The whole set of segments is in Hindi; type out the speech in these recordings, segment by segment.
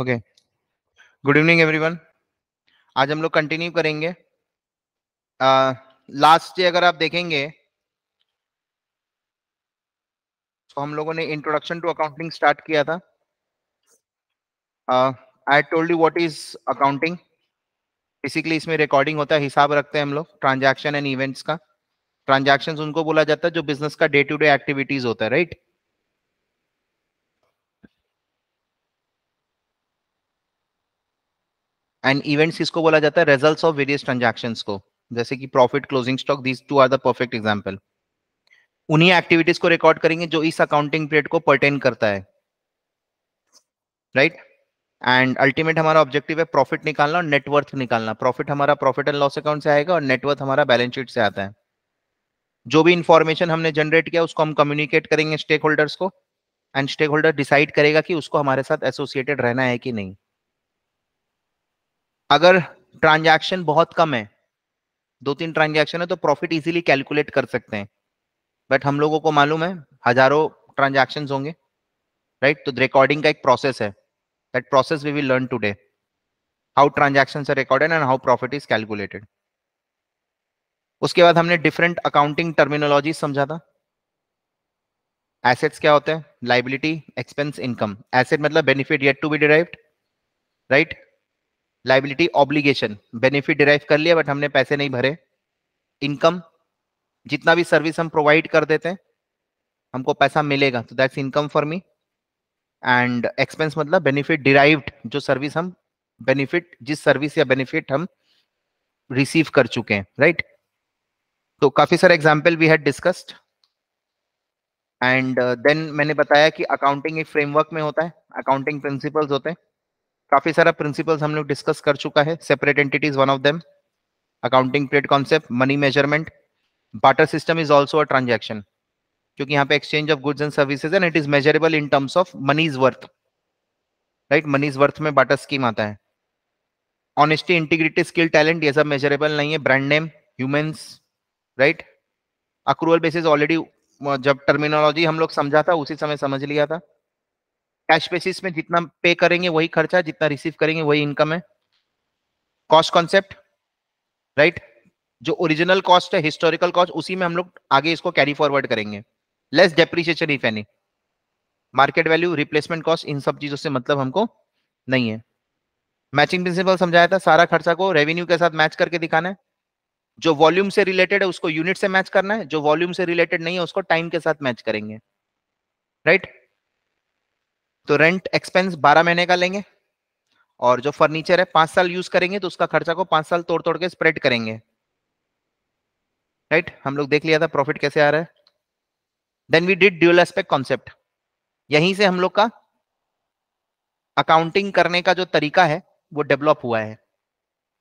ओके गुड इवनिंग एवरीवन आज हम लोग कंटिन्यू करेंगे लास्ट डे अगर आप देखेंगे तो हम लोगों ने इंट्रोडक्शन टू अकाउंटिंग स्टार्ट किया था I told you what is accounting basically इसमें रिकॉर्डिंग होता है हिसाब रखते हैं हम लोग ट्रांजैक्शन एंड इवेंट्स का ट्रांजैक्शंस उनको बोला जाता है जो बिजनेस का डे टू डे एक्टिविटीज होता है राइट right? एंड इवेंट्स किसको बोला जाता है रिजल्ट्स ऑफ वेरियस ट्रांजेक्शन को जैसे कि profit closing stock these two are the perfect example उन्हीं एक्टिविटीज को रिकॉर्ड करेंगे जो इस अकाउंटिंग पीरियड को पर्टेन करता है राइट एंड अल्टीमेट हमारा ऑब्जेक्टिव है प्रॉफिट निकालना और नेटवर्थ निकालना प्रॉफिट हमारा प्रॉफिट एंड लॉस अकाउंट से आएगा और नेटवर्थ हमारा बैलेंस शीट से आता है जो भी इंफॉर्मेशन हमने जनरेट किया उसको हम कम्युनिकेट करेंगे स्टेक होल्डर्स को एंड स्टेक होल्डर डिसाइड करेगा कि उसको हमारे साथ एसोसिएटेड रहना है कि नहीं अगर ट्रांजैक्शन बहुत कम है दो तीन ट्रांजैक्शन है तो प्रॉफिट इजीली कैलकुलेट कर सकते हैं बट हम लोगों को मालूम है हजारों ट्रांजैक्शंस होंगे राइट तो रिकॉर्डिंग का एक प्रोसेस है that process we will learn today how transactions are recorded and how profit is calculated उसके बाद हमने डिफरेंट अकाउंटिंग टर्मिनोलॉजी समझा था एसेट्स क्या होते हैं लाइबिलिटी एक्सपेंस इनकम एसेट मतलब benefit yet to be derived right liability obligation benefit derive कर लिया बट हमने पैसे नहीं भरे इनकम जितना भी सर्विस हम प्रोवाइड कर देते हैं हमको पैसा मिलेगा तो that's income for me and expense मतलब बेनिफिट डिराइव्ड जो सर्विस हम बेनिफिट जिस सर्विस या बेनिफिट हम रिसीव कर चुके हैं राइट right? तो काफी सारे example we had discussed and then मैंने बताया कि अकाउंटिंग एक फ्रेमवर्क में होता है अकाउंटिंग प्रिंसिपल्स होते हैं काफी सारा प्रिंसिपल्स हम लोग डिस्कस कर चुका है separate entities one of them accounting plate concept money measurement barter system is also a transaction क्योंकि यहाँ पे exchange of goods and services and it is measurable in terms of money is worth right money is worth में बाटर स्कीम आता है ऑनेस्टी इंटीग्रिटी स्किल टैलेंट ये सब मेजरेबल नहीं है brand name human right accrual basis already जब टर्मिनोलॉजी हम लोग समझा था उसी समय समझ लिया था कैश बेसिस में जितना पे करेंगे वही खर्चा जितना रिसीव करेंगे वही इनकम है कॉस्ट कॉन्सेप्ट राइट जो ओरिजिनल कॉस्ट है हिस्टोरिकल कॉस्ट उसी में हम लोग आगे इसको कैरी फॉरवर्ड करेंगे less depreciation if any market value replacement cost इन सब चीजों से मतलब हमको नहीं है मैचिंग प्रिंसिपल समझाया था सारा खर्चा को रेवेन्यू के साथ मैच करके दिखाना है जो वॉल्यूम से रिलेटेड है उसको यूनिट से मैच करना है जो वॉल्यूम से रिलेटेड नहीं है उसको टाइम के साथ मैच करेंगे राइट right? तो रेंट एक्सपेंस बारह महीने का लेंगे और जो फर्नीचर है पांच साल यूज करेंगे तो उसका खर्चा को पांच साल तोड़ तोड़ के स्प्रेड करेंगे राइट right? हम लोग देख लिया था प्रॉफिट कैसे आ रहा है then we did dual aspect concept यहीं से हम लोग का अकाउंटिंग करने का जो तरीका है वो डेवलप हुआ है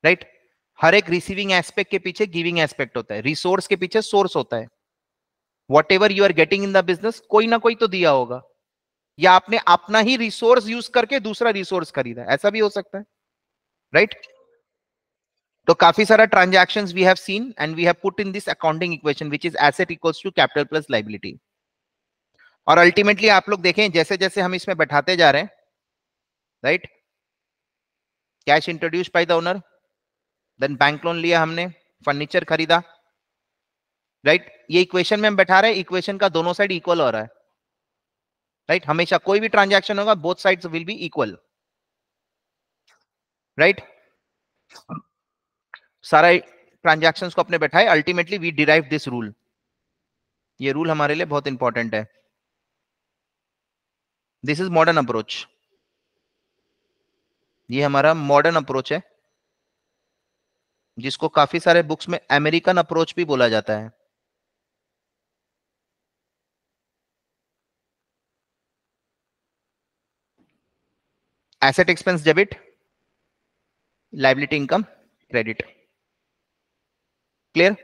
राइट right? हर एक रिसीविंग एस्पेक्ट के पीछे गिविंग एस्पेक्ट होता है रिसोर्स के पीछे सोर्स होता है whatever you are getting in the business कोई ना कोई तो दिया होगा या आपने अपना ही रिसोर्स यूज करके दूसरा रिसोर्स खरीदा ऐसा भी हो सकता है राइट right? तो काफी सारा transaction we have seen and we have put in this accounting equation which is asset equals to capital plus liability और अल्टीमेटली आप लोग देखें जैसे जैसे हम इसमें बैठाते जा रहे हैं right cash introduce by the owner then bank loan लिया हमने फर्नीचर खरीदा राइट right? ये इक्वेशन में हम बैठा रहे हैं इक्वेशन का दोनों साइड इक्वल हो रहा है राइट right? हमेशा कोई भी ट्रांजैक्शन होगा both sides will be equal right सारा ट्रांजेक्शन को अपने बैठाए ultimately we derive this rule ये रूल हमारे लिए बहुत इंपॉर्टेंट है दिस इज मॉडर्न अप्रोच ये हमारा मॉडर्न अप्रोच है जिसको काफी सारे बुक्स में अमेरिकन अप्रोच भी बोला जाता है asset expense debit liability income credit clear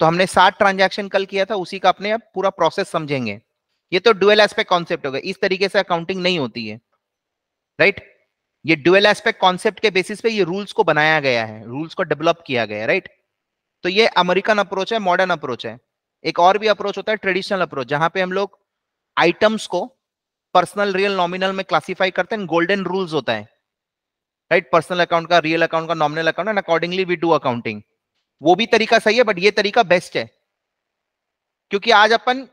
तो हमने सात ट्रांजैक्शन कल किया था उसी का अपने अब पूरा प्रोसेस समझेंगे ये तो ड्यूएल एस्पेक्ट कॉन्सेप्ट हो गया इस तरीके से अकाउंटिंग नहीं होती है राइट right? ये ड्यूएल एस्पेक्ट कॉन्सेप्ट के बेसिस पे ये रूल्स को बनाया गया है रूल्स को डेवलप किया गया राइट right? तो ये अमेरिकन अप्रोच है मॉडर्न अप्रोच है एक और भी अप्रोच होता है ट्रेडिशनल अप्रोच जहां पे हम लोग आइटम्स को पर्सनल रियल नॉमिनल में क्लासिफाई करते हैं गोल्डन रूल्स होता है राइट पर्सनल अकाउंट का रियल अकाउंट का nominal account and accordingly we do accounting वो भी तरीका सही है बट ये तरीका बेस्ट है क्योंकि आज अपन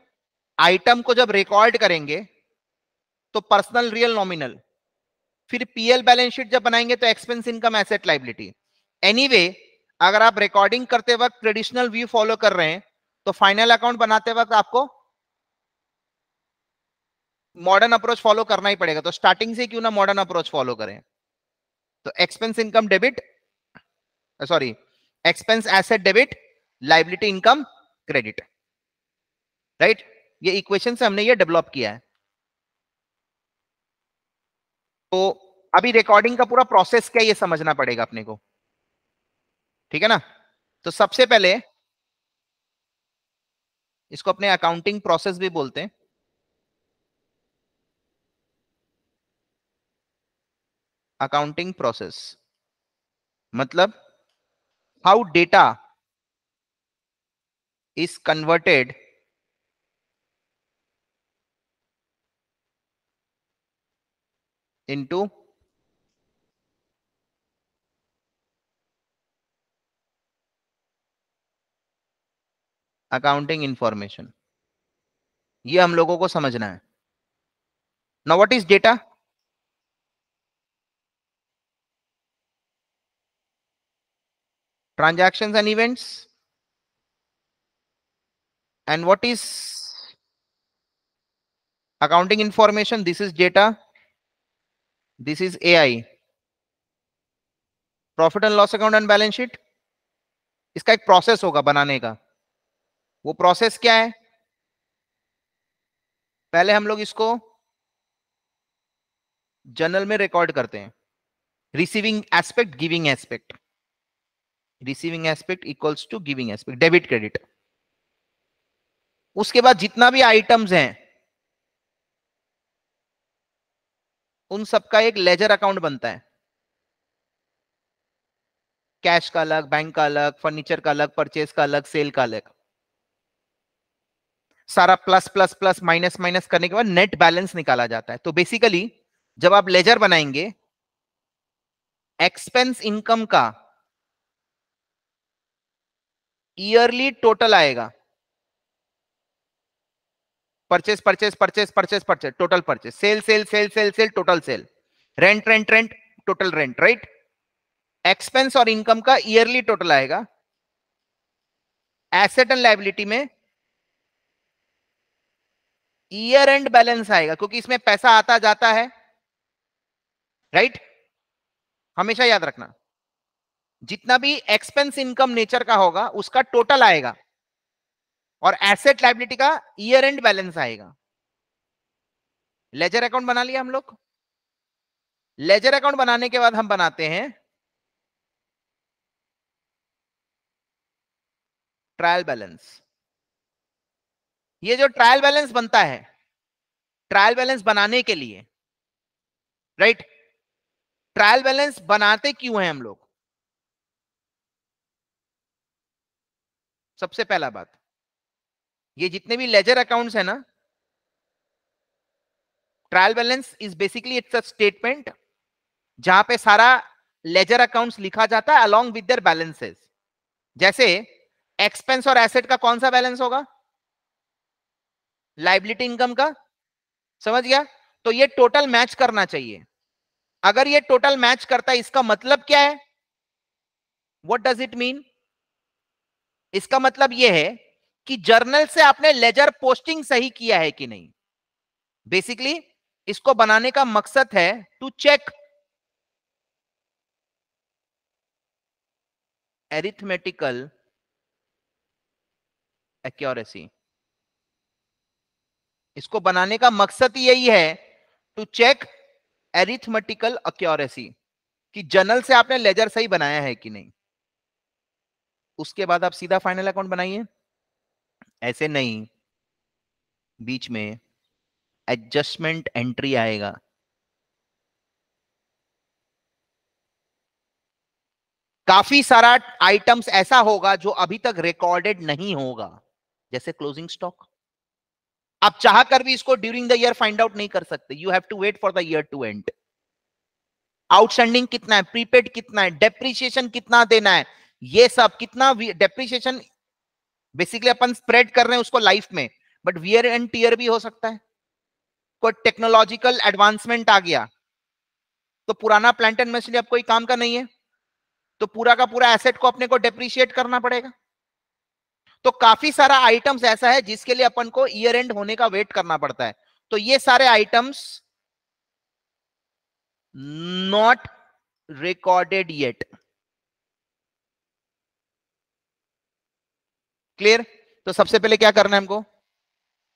आइटम को जब रिकॉर्ड करेंगे तो पर्सनल रियल नॉमिनल फिर पीएल बैलेंस शीट जब बनाएंगे तो expense income asset liability anyway अगर आप रिकॉर्डिंग करते वक्त ट्रेडिशनल व्यू फॉलो कर रहे हैं तो फाइनल अकाउंट बनाते वक्त आपको मॉडर्न अप्रोच फॉलो करना ही पड़ेगा तो स्टार्टिंग से क्यों ना मॉडर्न अप्रोच फॉलो करें तो expense income debit sorry expense asset debit liability income credit right ये इक्वेशन से हमने ये डेवलप किया है तो अभी रिकॉर्डिंग का पूरा प्रोसेस क्या ये समझना पड़ेगा अपने को ठीक है ना तो सबसे पहले इसको अपने अकाउंटिंग प्रोसेस भी बोलते हैं अकाउंटिंग प्रोसेस मतलब how data is converted into accounting information ये हम लोगों को समझना है know what is data transactions and events and what is accounting information this is data this is ai profit and loss account and balance sheet इसका एक प्रोसेस होगा बनाने का वो प्रोसेस क्या है पहले हम लोग इसको जर्नल में रिकॉर्ड करते हैं receiving aspect giving aspect receiving aspect equals to giving aspect debit credit उसके बाद जितना भी आइटम्स हैं उन सबका एक लेजर अकाउंट बनता है कैश का अलग बैंक का अलग फर्नीचर का अलग परचेज का अलग सेल का अलग सारा plus plus plus minus minus करने के बाद नेट बैलेंस निकाला जाता है तो बेसिकली जब आप लेजर बनाएंगे एक्सपेंस इनकम का ईयरली टोटल आएगा purchase purchase purchase purchase purchase total purchase sale sale sale sale sale total sale rent rent rent total rent right expense और इनकम का ईयरली टोटल आएगा एसेट एंड लाइबिलिटी में ईयर एंड बैलेंस आएगा क्योंकि इसमें पैसा आता जाता है राइट right? हमेशा याद रखना जितना भी एक्सपेंस इनकम नेचर का होगा उसका टोटल आएगा और एसेट लाइबिलिटी का ईयर एंड बैलेंस आएगा लेजर अकाउंट बना लिया हम लोग लेजर अकाउंट बनाने के बाद हम बनाते हैं ट्रायल बैलेंस ये जो ट्रायल बैलेंस बनता है ट्रायल बैलेंस बनाने के लिए राइट ट्रायल बैलेंस बनाते क्यों हैं हम लोग सबसे पहला बात ये जितने भी लेजर अकाउंट्स है ना trial balance is basically it's a statement जहां पे सारा लेजर अकाउंट्स लिखा जाता है अलोंग विद देयर बैलेंसेस जैसे एक्सपेंस और एसेट का कौन सा बैलेंस होगा लाइबिलिटी इनकम का समझ गया तो ये टोटल मैच करना चाहिए अगर ये टोटल मैच करता है इसका मतलब क्या है वट डज इट मीन इसका मतलब यह है कि जर्नल से आपने लेजर पोस्टिंग सही किया है कि नहीं बेसिकली इसको बनाने का मकसद है टू चेक एरिथमेटिकल एक्यूरेसी इसको बनाने का मकसद यही है टू चेक एरिथमेटिकल एक्यूरेसी कि जर्नल से आपने लेजर सही बनाया है कि नहीं उसके बाद आप सीधा फाइनल अकाउंट बनाइए ऐसे नहीं बीच में एडजस्टमेंट एंट्री आएगा काफी सारा आइटम्स ऐसा होगा जो अभी तक रिकॉर्डेड नहीं होगा जैसे क्लोजिंग स्टॉक आप चाह कर भी इसको during the year find out नहीं कर सकते you have to wait for the year to end outstanding कितना है प्रीपेड कितना है डेप्रिशिएशन कितना देना है ये सब कितना डेप्रिसिएशन बेसिकली अपन स्प्रेड कर रहे हैं उसको लाइफ में बट वियर एंड टीयर भी हो सकता है कोई टेक्नोलॉजिकल एडवांसमेंट आ गया तो पुराना प्लांट एंड मशीनरी अब कोई काम का नहीं है तो पूरा का पूरा एसेट को अपने को डेप्रिशिएट करना पड़ेगा तो काफी सारा आइटम्स ऐसा है जिसके लिए अपन को ईयर एंड होने का वेट करना पड़ता है तो ये सारे items not recorded yet clear तो सबसे पहले क्या करना है हमको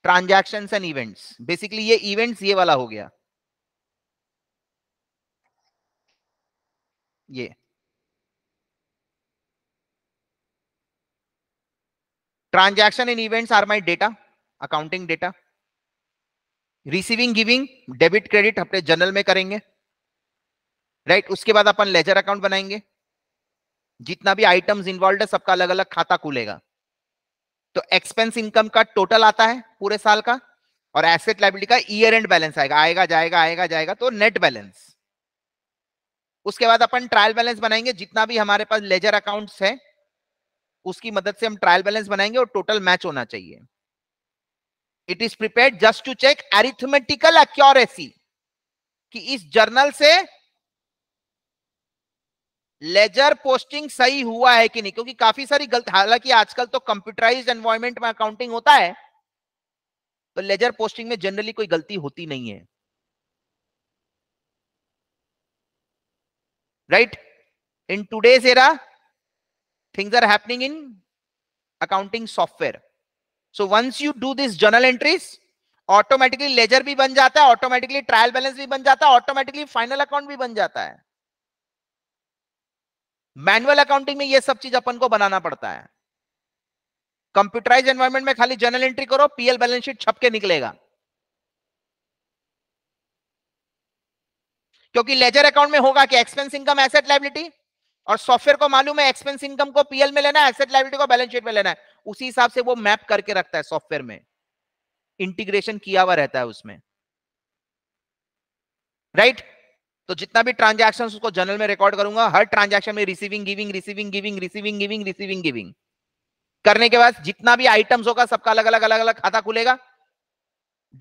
ट्रांजेक्शन एंड इवेंट्स बेसिकली ये इवेंट्स ये वाला हो गया ये transaction and events are my data accounting data receiving giving debit credit अपने जनरल में करेंगे राइट right? उसके बाद अपन लेजर अकाउंट बनाएंगे जितना भी आइटम्स इन्वॉल्व है सबका अलग अलग खाता खुलेगा तो एक्सपेंस इनकम का टोटल आता है पूरे साल का और एसेट लाइबिलिटी का ईयर एंड बैलेंस आएगा आएगा जाएगा आएगा जाएगा तो नेट बैलेंस उसके बाद अपन ट्रायल बैलेंस बनाएंगे जितना भी हमारे पास लेजर अकाउंट्स है उसकी मदद से हम ट्रायल बैलेंस बनाएंगे और टोटल मैच होना चाहिए it is prepare just to check arithmetical accuracy कि इस जर्नल से लेजर पोस्टिंग सही हुआ है कि नहीं क्योंकि काफी सारी गलत हालांकि आजकल तो कंप्यूटराइज एनवायरमेंट में अकाउंटिंग होता है तो लेजर पोस्टिंग में जनरली कोई गलती होती नहीं है right in today's era things are happening in accounting software so once you do this journal entries automatically ledger भी बन जाता है ऑटोमेटिकली ट्रायल बैलेंस भी बन जाता है ऑटोमेटिकली फाइनल अकाउंट भी बन जाता है मैनुअल अकाउंटिंग में ये सब चीज अपन को बनाना पड़ता है कंप्यूटराइज एनवायरमेंट में खाली जनरल एंट्री करो पीएल बैलेंस शीट छप के निकलेगा क्योंकि लेजर अकाउंट में होगा कि एक्सपेंस इनकम एसेट लाइबिलिटी और सॉफ्टवेयर को मालूम है एक्सपेंस इनकम को पीएल में लेना है एसेट लाइबिलिटी को बैलेंस शीट में लेना है उसी हिसाब से वो मैप करके रखता है सॉफ्टवेयर में इंटीग्रेशन किया हुआ रहता है उसमें राइट right? तो जितना भी ट्रांजेक्शन उसको जनरल में रिकॉर्ड करूंगा हर ट्रांजेक्शन में receiving giving receiving giving receiving giving receiving giving करने के बाद जितना भी आइटम्स होगा सबका अलग अलग अलग अलग खाता खुलेगा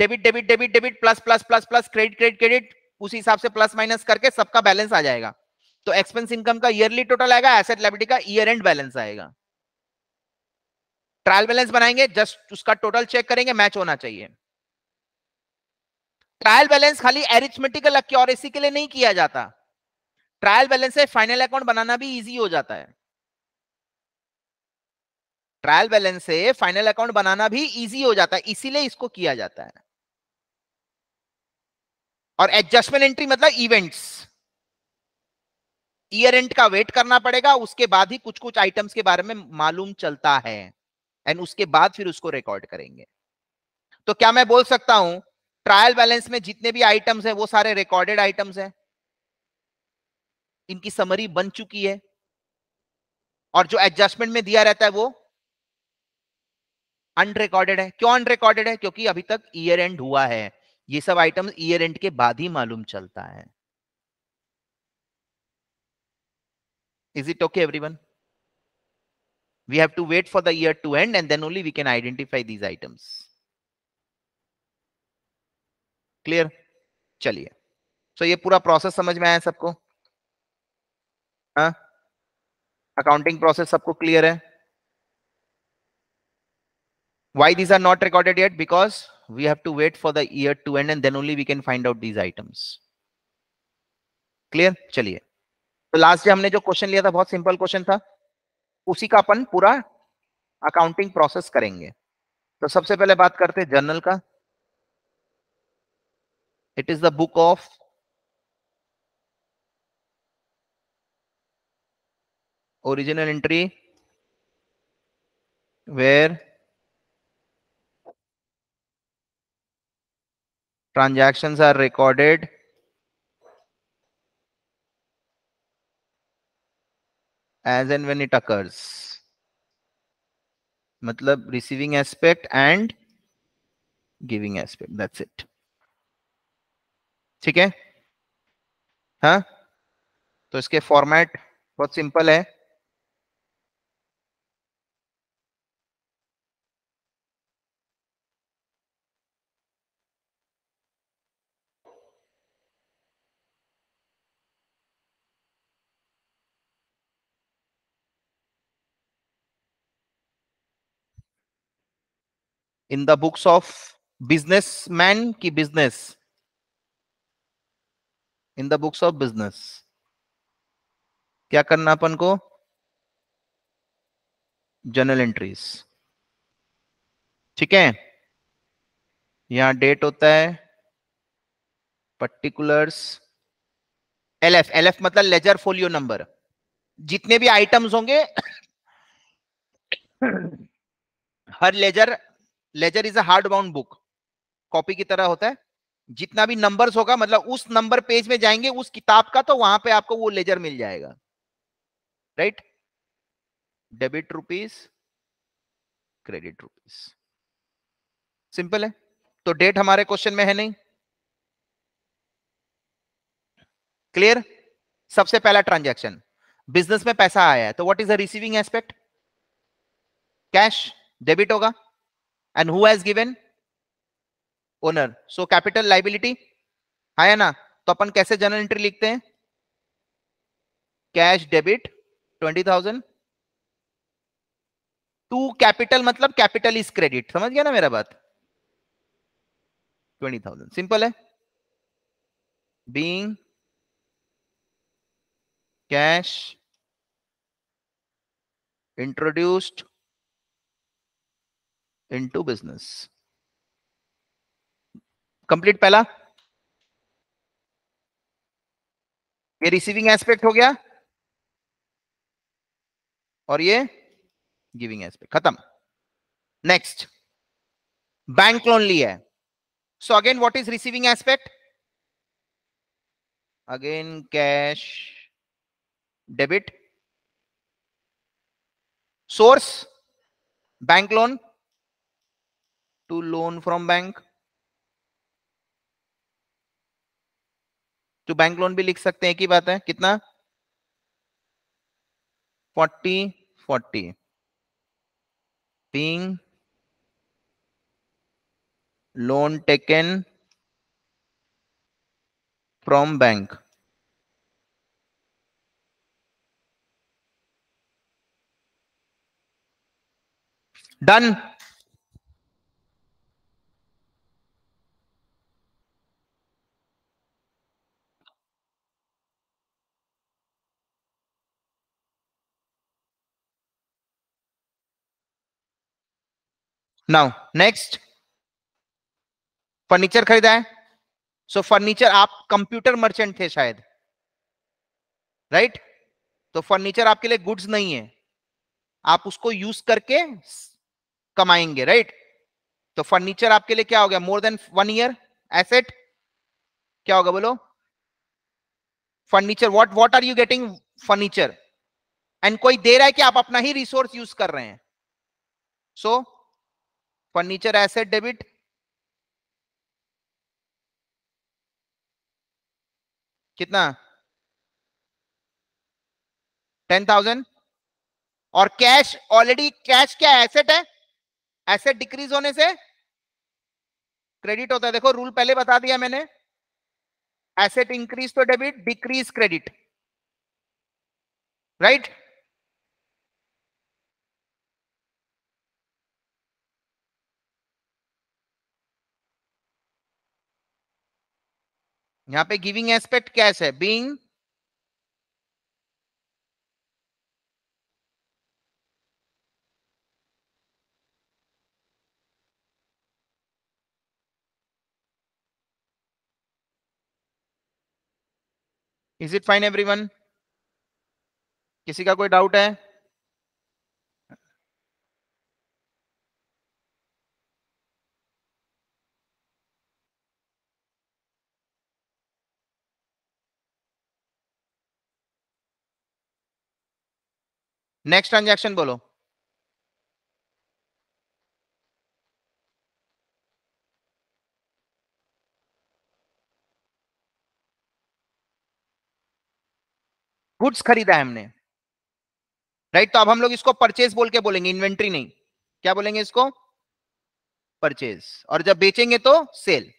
debit debit debit debit plus plus plus plus credit credit credit उसी हिसाब से प्लस माइनस करके सबका बैलेंस आ जाएगा तो एक्सपेंस इनकम का ईयरली टोटल आएगा एसेट लाइबिलिटी का ईयर एंड बैलेंस आएगा ट्रायल बैलेंस बनाएंगे जस्ट उसका टोटल चेक करेंगे मैच होना चाहिए ट्रायल बैलेंस खाली एरिथमेटिकल एक्यूरेसी के लिए नहीं किया जाता ट्रायल बैलेंस से फाइनल अकाउंट बनाना भी इजी हो जाता है ट्रायल बैलेंस से फाइनल अकाउंट बनाना भी इजी हो जाता है इसीलिए इसको किया जाता है और एडजस्टमेंट एंट्री मतलब इवेंट्स ईयर एंड का वेट करना पड़ेगा उसके बाद ही कुछ कुछ आइटम्स के बारे में मालूम चलता है एंड उसके बाद फिर उसको रिकॉर्ड करेंगे तो क्या मैं बोल सकता हूं ट्रायल बैलेंस में जितने भी आइटम्स हैं वो सारे रिकॉर्डेड आइटम्स हैं इनकी समरी बन चुकी है और जो एडजस्टमेंट में दिया रहता है वो अनरिकॉर्डेड है क्यों अनरिकॉर्डेड है क्योंकि अभी तक ईयर एंड हुआ है ये सब आइटम्स ईयर एंड के बाद ही मालूम चलता है is it okay every we have to wait for the year to end and then only we can identify these items clear चलिए सो so, ये पूरा प्रोसेस समझ में आया सबको अकाउंटिंग हाँ? प्रोसेस सबको क्लियर है why these are not recorded yet because we have to wait for the year to end and then only we can find out these items clear चलिए तो लास्ट डे हमने जो क्वेश्चन लिया था बहुत सिंपल क्वेश्चन था उसी का अपन पूरा अकाउंटिंग प्रोसेस करेंगे तो सबसे पहले बात करते हैं जर्नल का It is the book of original entry where transactions are recorded as and when it occurs matlab receiving aspect and giving aspect that's it ठीक है हाँ तो इसके फॉर्मेट बहुत सिंपल है in the books of businessman की business in the books of business क्या करना अपन को जर्नल एंट्रीज ठीक है यहां डेट होता है पर्टिकुलर्स एलएफ एलएफ मतलब लेजर फोलियो नंबर जितने भी आइटम्स होंगे हर ledger ledger is a hard bound book copy की तरह होता है जितना भी नंबर होगा मतलब उस नंबर पेज में जाएंगे उस किताब का तो वहां पे आपको वो लेजर मिल जाएगा right debit rupees credit rupees simple है तो डेट हमारे क्वेश्चन में है नहीं क्लियर सबसे पहला ट्रांजैक्शन बिजनेस में पैसा आया है तो what is the receiving aspect cash debit होगा and who has given owner so capital liability है ना तो अपन कैसे जनरल एंट्री लिखते हैं cash debit twenty thousand to capital मतलब कैपिटल इज क्रेडिट समझ गया ना मेरा बात ट्वेंटी थाउजेंड सिंपल है being cash introduced into business complete पहला ये रिसीविंग एस्पेक्ट हो गया और ये गिविंग एस्पेक्ट खत्म नेक्स्ट बैंक लोन लिया है सो again what is receiving aspect again cash debit source bank loan to loan from bank तो बैंक लोन भी लिख सकते हैं एक ही बात है कितना forty forty being loan taken from bank done now next furniture खरीदा है सो so, फर्नीचर आप कंप्यूटर मर्चेंट थे शायद राइट right? तो फर्नीचर आपके लिए गुड्स नहीं है आप उसको यूज करके कमाएंगे राइट right? तो फर्नीचर आपके लिए क्या हो गया more than one year asset क्या होगा बोलो furniture what what are you getting furniture and कोई दे रहा है कि आप अपना ही रिसोर्स यूज कर रहे हैं so so, furniture asset debit कितना टेन थाउजेंड और कैश ऑलरेडी कैश क्या एसेट है एसेट डिक्रीज होने से क्रेडिट होता है देखो रूल पहले बता दिया मैंने एसेट इंक्रीज तो डेबिट डिक्रीज क्रेडिट राइट यहां पे गिविंग एस्पेक्ट कैश है being is it fine everyone किसी का कोई डाउट है नेक्स्ट ट्रांजेक्शन बोलो गुड्स खरीदा है हमने राइट तो अब हम लोग इसको परचेज बोल के बोलेंगे इन्वेंट्री नहीं क्या बोलेंगे इसको परचेज और जब बेचेंगे तो सेल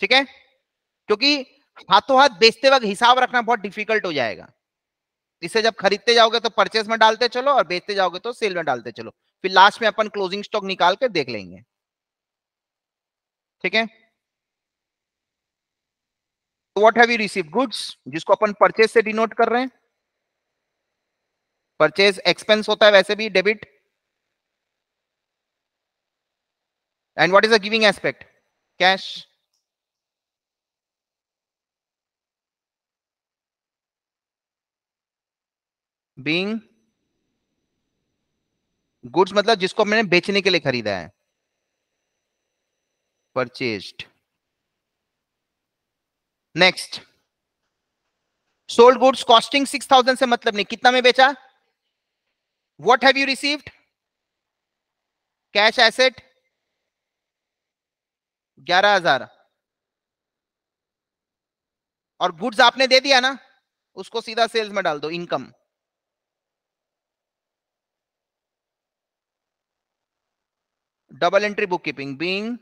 ठीक है क्योंकि हाथों हाथ बेचते वक्त हिसाब रखना बहुत डिफिकल्ट हो जाएगा इसे जब खरीदते जाओगे तो परचेस में डालते चलो और बेचते जाओगे तो सेल में डालते चलो फिर लास्ट में अपन क्लोजिंग स्टॉक निकाल कर देख लेंगे ठीक है what have you receive goods जिसको अपन परचेज से डिनोट कर रहे हैं परचेज एक्सपेंस होता है वैसे भी debit and what is a giving aspect cash being goods मतलब जिसको मैंने बेचने के लिए खरीदा है purchased next sold goods costing six thousand से मतलब नहीं कितना में बेचा what have you received cash asset ग्यारह हजार और गुड्स आपने दे दिया ना उसको सीधा सेल्स में डाल दो income double entry bookkeeping being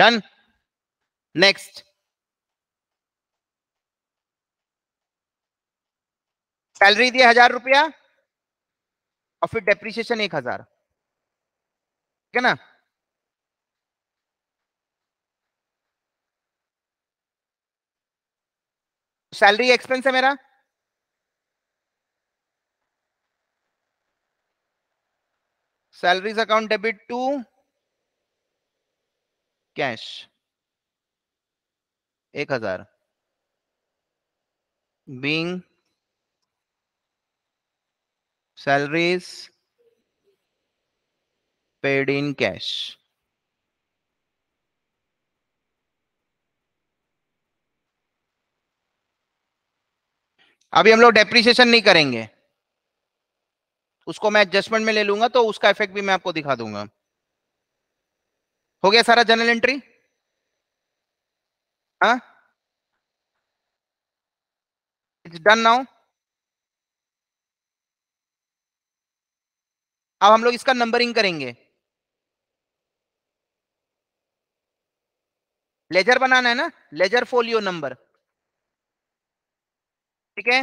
done next salary दिए हजार रुपया और फिर डेप्रिसिएशन एक हजार ठीक है ना सैलरी एक्सपेंस है मेरा salaries account debit to cash एक हजार being salaries paid in cash अभी हम लोग डेप्रिसिएशन नहीं करेंगे उसको मैं एडजस्टमेंट में ले लूंगा तो उसका इफेक्ट भी मैं आपको दिखा दूंगा हो गया सारा journal entry it's done now अब हम लोग इसका नंबरिंग करेंगे लेजर बनाना है ना लेजर फोलियो नंबर ठीक है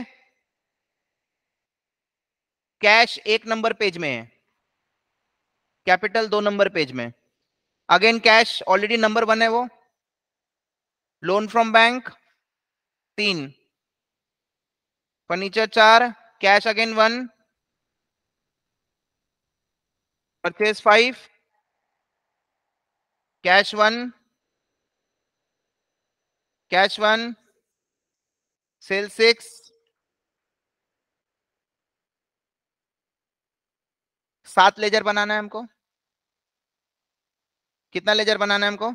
कैश एक नंबर पेज में है कैपिटल दो नंबर पेज में again cash already number one है वो लोन फ्रॉम बैंक तीन फर्नीचर चार cash again one purchase five cash one cash one sale six सात लेजर बनाना है हमको कितना लेजर बनाना है हमको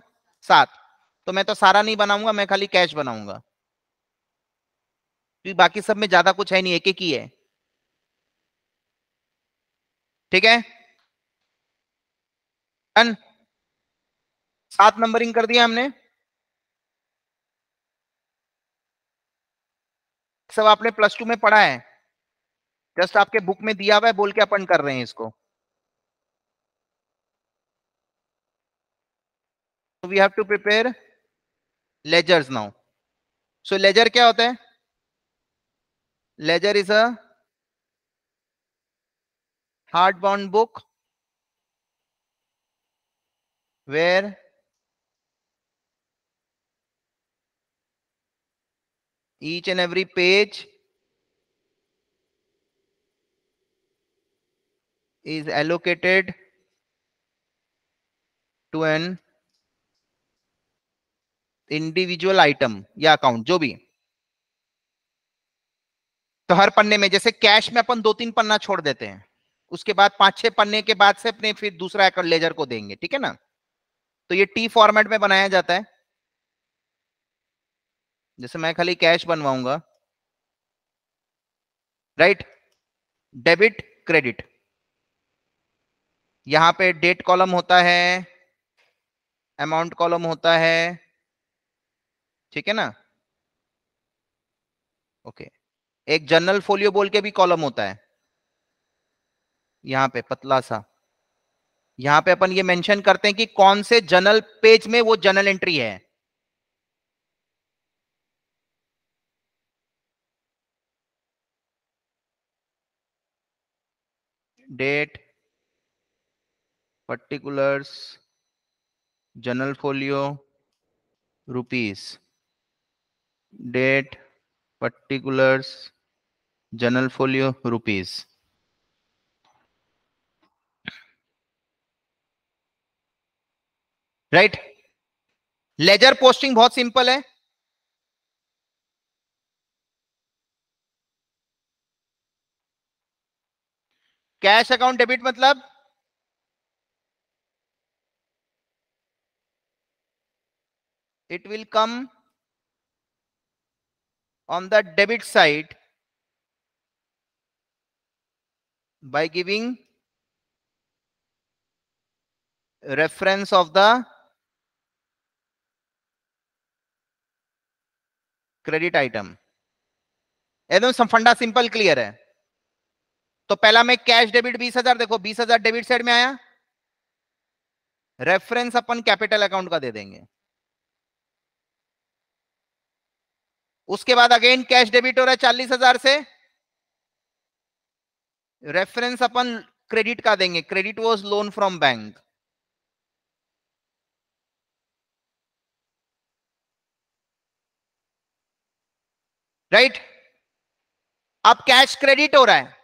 सात तो मैं तो सारा नहीं बनाऊंगा मैं खाली कैश बनाऊंगा क्योंकि तो बाकी सब में ज्यादा कुछ है नहीं एक एक ही है ठीक है डन सात नंबरिंग कर दिया हमने सब आपने प्लस टू में पढ़ा है जस्ट आपके बुक में दिया हुआ है बोल के अपन कर रहे हैं इसको we have to prepare ledgers now so ledger क्या होता है ledger is a hard bound book where each and every page is allocated to an individual item या अकाउंट जो भी तो हर पन्ने में जैसे कैश में अपन दो तीन पन्ना छोड़ देते हैं उसके बाद पांच छह पन्ने के बाद से अपने फिर दूसरा अकाउंट लेजर को देंगे ठीक है ना तो ये टी फॉर्मेट में बनाया जाता है जैसे मैं खाली कैश बनवाऊंगा राइट डेबिट क्रेडिट यहां पे डेट कॉलम होता है अमाउंट कॉलम होता है ठीक है ना ओके एक जनरल फोलियो बोल के भी कॉलम होता है यहां पे पतला सा यहां पे अपन ये मेंशन करते हैं कि कौन से जनरल पेज में वो जनरल एंट्री है date particulars journal folio rupees date particulars journal folio rupees right ledger posting बहुत सिंपल है कैश अकाउंट डेबिट मतलब it will come on the debit side by giving reference of the credit item एकदम फंडा सिंपल क्लियर है तो पहला मैं कैश डेबिट बीस हजार देखो बीस हजार डेबिट साइड में आया रेफरेंस अपन कैपिटल अकाउंट का दे देंगे उसके बाद अगेन कैश डेबिट हो रहा है चालीस हजार से रेफरेंस अपन क्रेडिट का देंगे credit was loan from bank right अब कैश क्रेडिट हो रहा है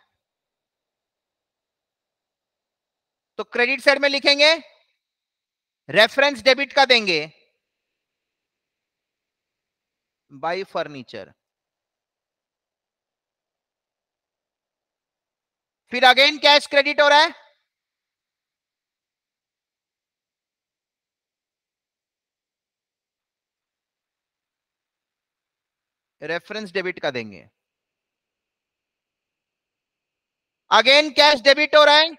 तो क्रेडिट साइड में लिखेंगे रेफरेंस डेबिट का देंगे by furniture फिर अगेन कैश क्रेडिट हो रहा है रेफरेंस डेबिट का देंगे अगेन कैश डेबिट हो रहा है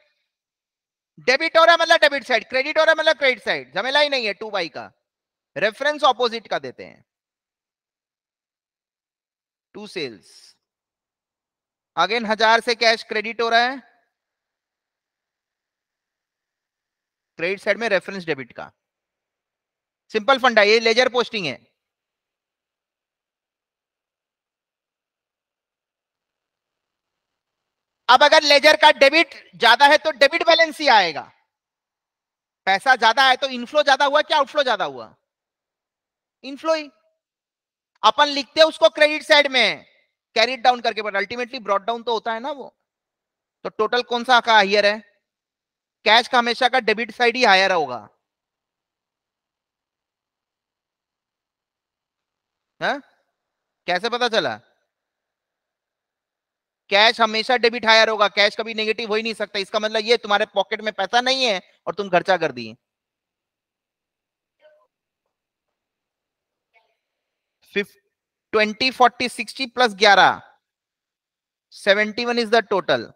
डेबिट हो रहा है मतलब डेबिट साइड क्रेडिट हो रहा है मतलब क्रेडिट साइड झमेला ही नहीं है टू बाई का रेफरेंस ऑपोजिट का देते हैं टू सेल्स अगेन हजार से कैश क्रेडिट हो रहा है क्रेडिट साइड में रेफरेंस डेबिट का सिंपल है ये लेजर पोस्टिंग है अब अगर लेजर का डेबिट ज्यादा है तो डेबिट बैलेंस ही आएगा पैसा ज्यादा है तो इनफ्लो ज्यादा हुआ क्या आउटफ्लो ज्यादा हुआ इनफ्लो ही अपन लिखते हैं उसको क्रेडिट साइड में कैरिट डाउन करके बट अल्टीमेटली ब्रॉड डाउन तो होता है ना वो तो टोटल कौन सा का हायर है कैश का हमेशा का डेबिट साइड ही हायर होगा है? हाँ? कैसे पता चला कैश हमेशा डेबिट हायर होगा कैश कभी नेगेटिव हो ही नहीं सकता इसका मतलब ये तुम्हारे पॉकेट में पैसा नहीं है और तुम खर्चा कर दिए ट्वेंटी फोर्टी सिक्सटी प्लस ग्यारह seventy one is the total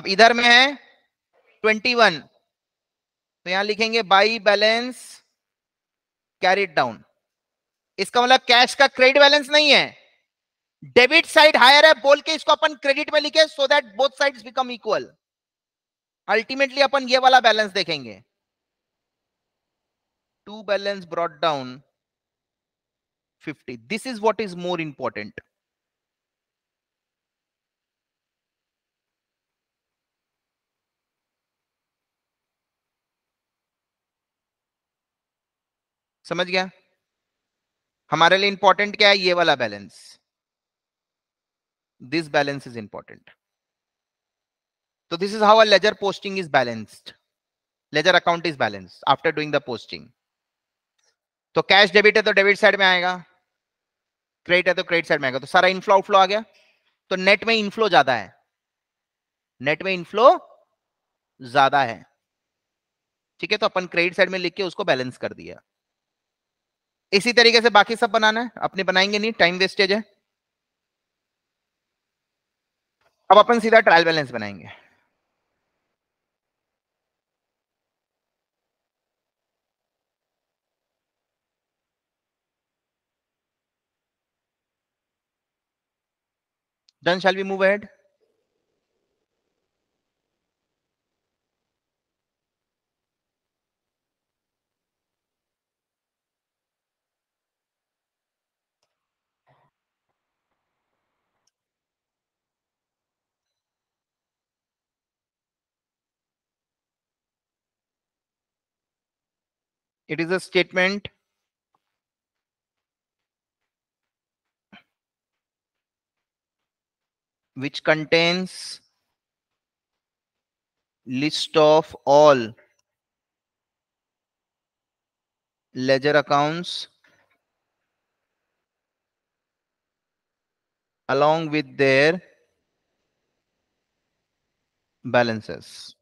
अब इधर में है वन तो यहां लिखेंगे बाई बैलेंस कैरिड डाउन इसका मतलब कैश का क्रेडिट बैलेंस नहीं है डेबिट साइड हायर है बोल के इसको अपन क्रेडिट में लिखे so that both sides become equal ultimately अपन ये वाला बैलेंस देखेंगे two balance brought down 50 this is what is more important समझ गया हमारे लिए इंपॉर्टेंट क्या है ये वाला balance this balance is important तो this is how a ledger posting is balanced ledger account is balanced after doing the posting तो कैश डेबिट है तो डेबिट साइड में आएगा क्रेडिट है तो क्रेडिट साइड में आएगा तो सारा इनफ्लो आउटफ्लो आ गया तो नेट में इनफ्लो ज्यादा है नेट में इनफ्लो ज्यादा है ठीक है तो अपन क्रेडिट साइड में लिख के उसको बैलेंस कर दिया इसी तरीके से बाकी सब बनाना है अपने बनाएंगे नहीं टाइम वेस्टेज है अब अपन सीधा ट्रायल बैलेंस बनाएंगे Then shall we move ahead? It is a statement which contains list of all ledger accounts along with their balances.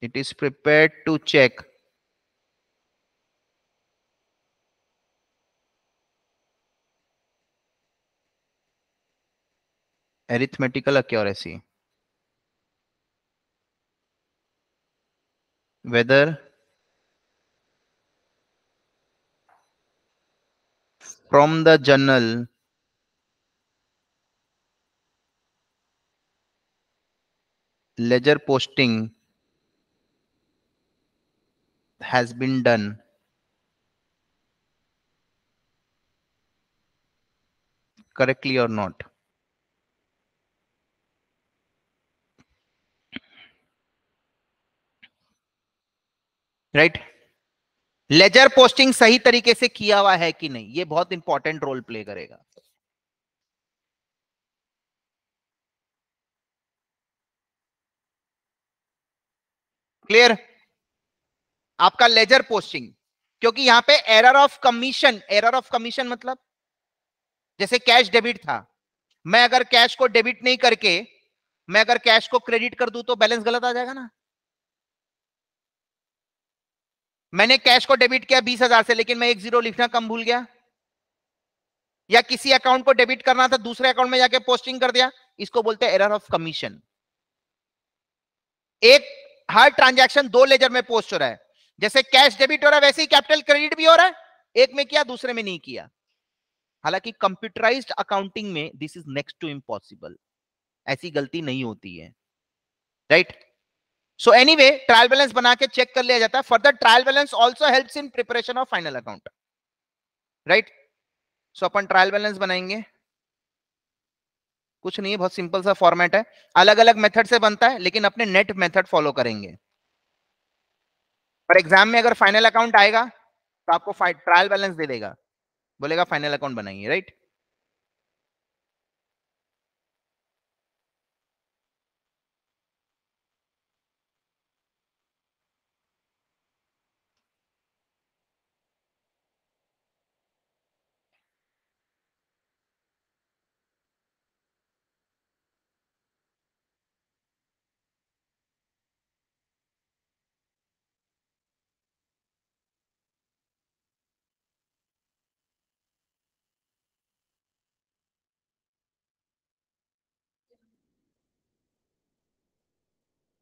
It is prepared to check arithmetical accuracy. Whether from the journal ledger posting has been done correctly or not. Right ledger posting सही तरीके से किया हुआ है कि नहीं ये बहुत इंपॉर्टेंट रोल प्ले करेगा क्लियर आपका लेजर पोस्टिंग क्योंकि यहां पे error of commission error of commission मतलब जैसे कैश डेबिट था मैं अगर कैश को डेबिट नहीं करके मैं अगर कैश को क्रेडिट कर दूं तो बैलेंस गलत आ जाएगा ना मैंने कैश को डेबिट किया बीस हजार से लेकिन मैं एक जीरो लिखना कम भूल गया या किसी अकाउंट को डेबिट करना था दूसरे अकाउंट में जाके पोस्टिंग कर दिया इसको बोलते हैं एरर ऑफ कमीशन एक हर ट्रांजैक्शन दो लेजर में पोस्ट हो रहा है जैसे कैश डेबिट हो रहा है वैसे ही कैपिटल क्रेडिट भी हो रहा है एक में किया दूसरे में नहीं किया हालांकि कंप्यूटराइज अकाउंटिंग में this is next to impossible ऐसी गलती नहीं होती है right right? So anyway trial balance बना के चेक कर लिया जाता है further trial balance also help in preparation of final account right so अपन ट्रायल बैलेंस बनाएंगे कुछ नहीं है बहुत सिंपल सा फॉर्मेट है अलग अलग मेथड से बनता है लेकिन अपने नेट मेथड फॉलो करेंगे और एग्जाम में अगर फाइनल अकाउंट आएगा तो आपको ट्रायल बैलेंस दे देगा बोलेगा फाइनल अकाउंट बनाइए राइट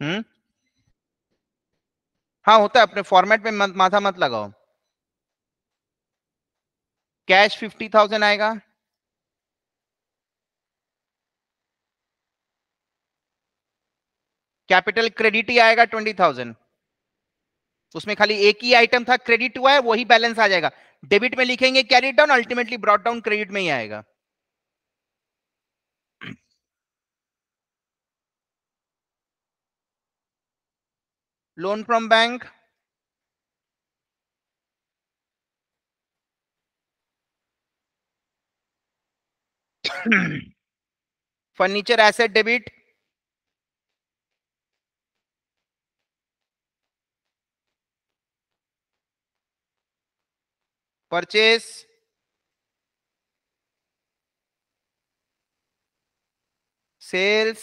हम्म हाँ होता है अपने फॉर्मेट में मत, माथा मत लगाओ कैश फिफ्टी थाउजेंड आएगा कैपिटल क्रेडिट ही आएगा ट्वेंटी थाउजेंड उसमें खाली एक ही आइटम था क्रेडिट हुआ है वही बैलेंस आ जाएगा डेबिट में लिखेंगे carry down ultimately brought down credit में ही आएगा loan from bank furniture asset debit purchase sales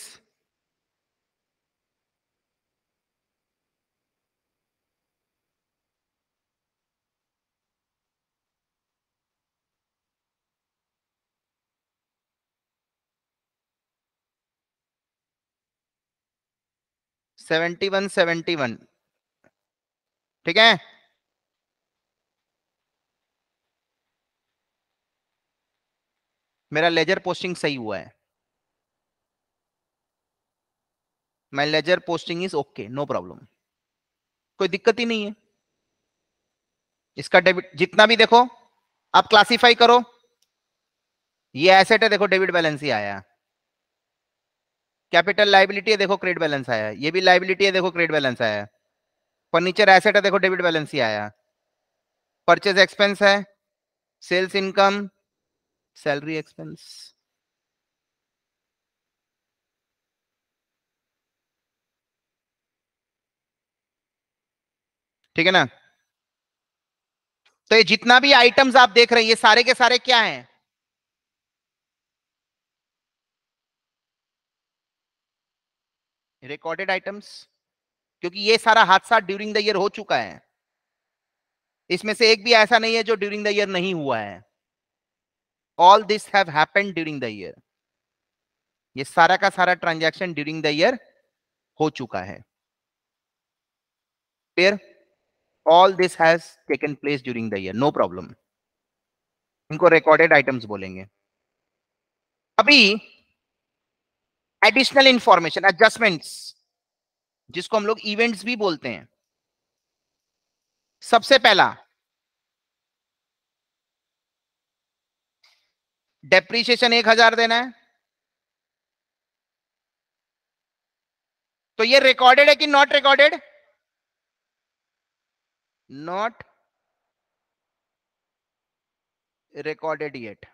seventy one seventy one ठीक है मेरा लेजर पोस्टिंग सही हुआ है my ledger posting is okay no problem कोई दिक्कत ही नहीं है इसका डेबिट जितना भी देखो आप क्लासिफाई करो ये एसेट है देखो डेबिट बैलेंस ही आया कैपिटल लाइबिलिटी है देखो क्रेडिट बैलेंस आया ये भी लाइबिलिटी है देखो क्रेडिट बैलेंस आया फर्नीचर एसेट है देखो डेबिट बैलेंस ही आया परचेज एक्सपेंस है सेल्स इनकम सैलरी एक्सपेंस ठीक है ना तो ये जितना भी आइटम्स आप देख रहे हैं ये सारे के सारे क्या हैं रिकॉर्डेड आइटम्स क्योंकि ये सारा हादसा ड्यूरिंग द ईयर हो चुका है इसमें से एक भी ऐसा नहीं है जो ड्यूरिंग द ईयर नहीं हुआ है all this have happened during the year ये सारा का सारा ट्रांजैक्शन ड्यूरिंग द ईयर हो चुका है फिर all this has taken place during the year no problem इनको रिकॉर्डेड आइटम्स बोलेंगे अभी एडिशनल इंफॉर्मेशन एडजस्टमेंट्स जिसको हम लोग इवेंट्स भी बोलते हैं सबसे पहला डेप्रीशिएशन एक हजार देना है तो ये रिकॉर्डेड है कि not recorded not recorded yet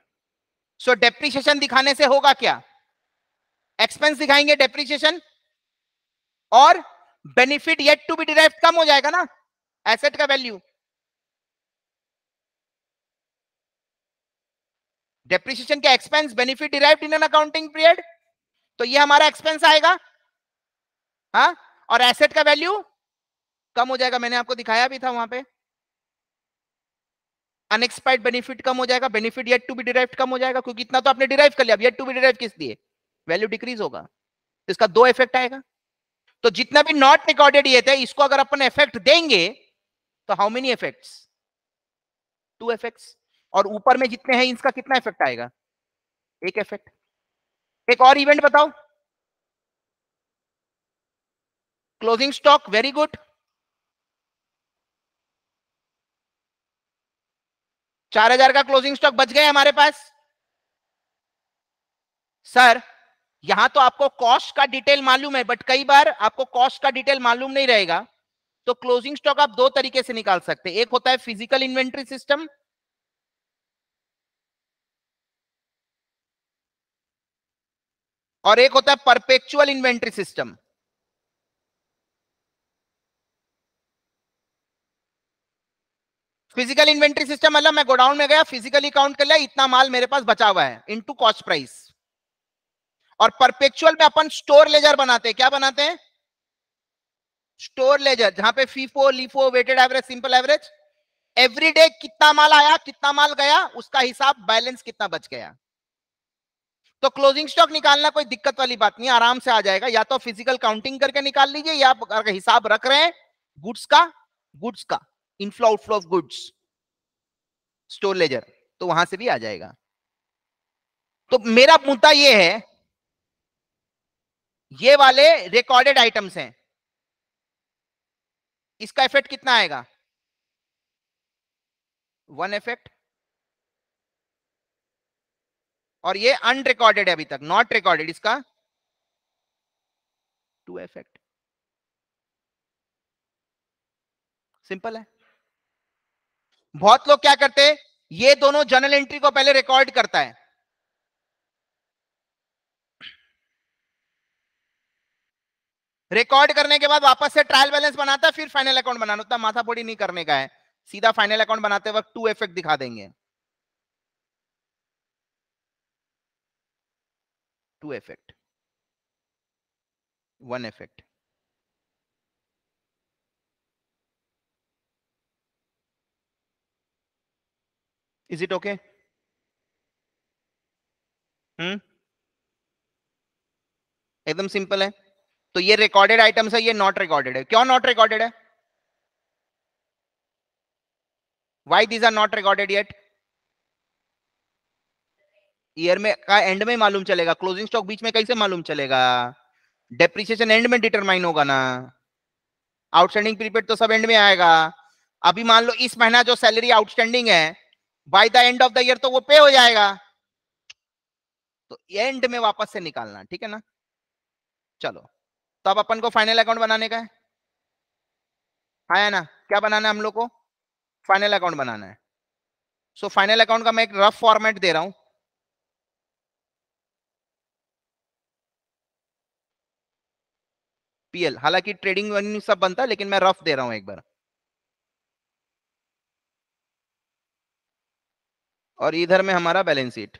so depreciation दिखाने से होगा क्या एक्सपेंस दिखाएंगे डेप्रिसिएशन और benefit yet to be derive कम हो जाएगा ना एसेट का वैल्यू डेप्रिशिएशन का expense benefit derive in an accounting period तो ये हमारा एक्सपेंस आएगा हा? और एसेट का वैल्यू कम हो जाएगा मैंने आपको दिखाया भी था वहां पे अनएक्सपायर्ड बेनिफिट कम हो जाएगा benefit yet to be derive कम हो जाएगा क्योंकि इतना तो आपने डिराइव कर लिया अब येट टू बी डिराइव किस दिए वैल्यू डिक्रीज होगा तो इसका दो इफेक्ट आएगा तो जितना भी नॉट रिकॉर्डेड ये थे इसको अगर अपन इफेक्ट देंगे तो how many effects two effects और ऊपर में जितने हैं इसका कितना इफेक्ट आएगा एक इफेक्ट एक और इवेंट बताओ क्लोजिंग स्टॉक वेरी गुड चार हजार का क्लोजिंग स्टॉक बच गए हमारे पास सर यहां तो आपको कॉस्ट का डिटेल मालूम है बट कई बार आपको कॉस्ट का डिटेल मालूम नहीं रहेगा तो क्लोजिंग स्टॉक आप दो तरीके से निकाल सकते हैं एक होता है फिजिकल इन्वेंट्री सिस्टम और एक होता है perpetual inventory system physical inventory system मतलब मैं गोडाउन में गया फिजिकली काउंट कर लिया इतना माल मेरे पास बचा हुआ है इनटू कॉस्ट प्राइस और परपेक्चुअल में अपन स्टोर लेजर बनाते हैं क्या बनाते हैं स्टोर लेजर जहां पे FIFO LIFO weighted average simple average everyday कितना माल आया कितना माल गया उसका हिसाब बैलेंस कितना बच गया तो क्लोजिंग स्टॉक निकालना कोई दिक्कत वाली बात नहीं आराम से आ जाएगा या तो फिजिकल काउंटिंग करके निकाल लीजिए या अगर हिसाब रख रहे हैं गुड्स का गुड्स का inflow outflow of goods store ledger तो वहां से भी आ जाएगा तो मेरा मुद्दा यह है ये वाले रिकॉर्डेड आइटम्स हैं इसका इफेक्ट कितना आएगा वन इफेक्ट और ये अनरिकॉर्डेड है अभी तक नॉट रिकॉर्डेड इसका टू इफेक्ट सिंपल है बहुत लोग क्या करते ये दोनों जर्नल एंट्री को पहले रिकॉर्ड करता है रिकॉर्ड करने के बाद वापस से ट्रायल बैलेंस बनाता है फिर फाइनल अकाउंट बनाना उतना माथापोड़ी नहीं करने का है सीधा फाइनल अकाउंट बनाते वक्त टू इफेक्ट दिखा देंगे two effect one effect is it okay hmm एकदम सिंपल है तो ये रिकॉर्डेड आइटम्स है ये नॉट रिकॉर्डेड है क्यों नॉट रिकॉर्डेड है why these are not recorded yet year में का एंड में मालूम चलेगा क्लोजिंग स्टॉक बीच में कैसे मालूम चलेगा डेप्रिसिएशन एंड में डिटरमाइन होगा ना आउटस्टैंडिंग प्रीपेड तो सब एंड में आएगा अभी मान लो इस महीना जो सैलरी आउटस्टैंडिंग है by the end of the year तो वो पे हो जाएगा तो एंड में वापस से निकालना ठीक है ना चलो तो अब अपन को फाइनल अकाउंट बनाने का है आया ना क्या बनाना है हम लोग को फाइनल अकाउंट बनाना है सो फाइनल अकाउंट का मैं एक रफ फॉर्मेट दे रहा हूं पीएल हालांकि ट्रेडिंग वेन्यू सब बनता है लेकिन मैं रफ दे रहा हूं एक बार और इधर में हमारा बैलेंस शीट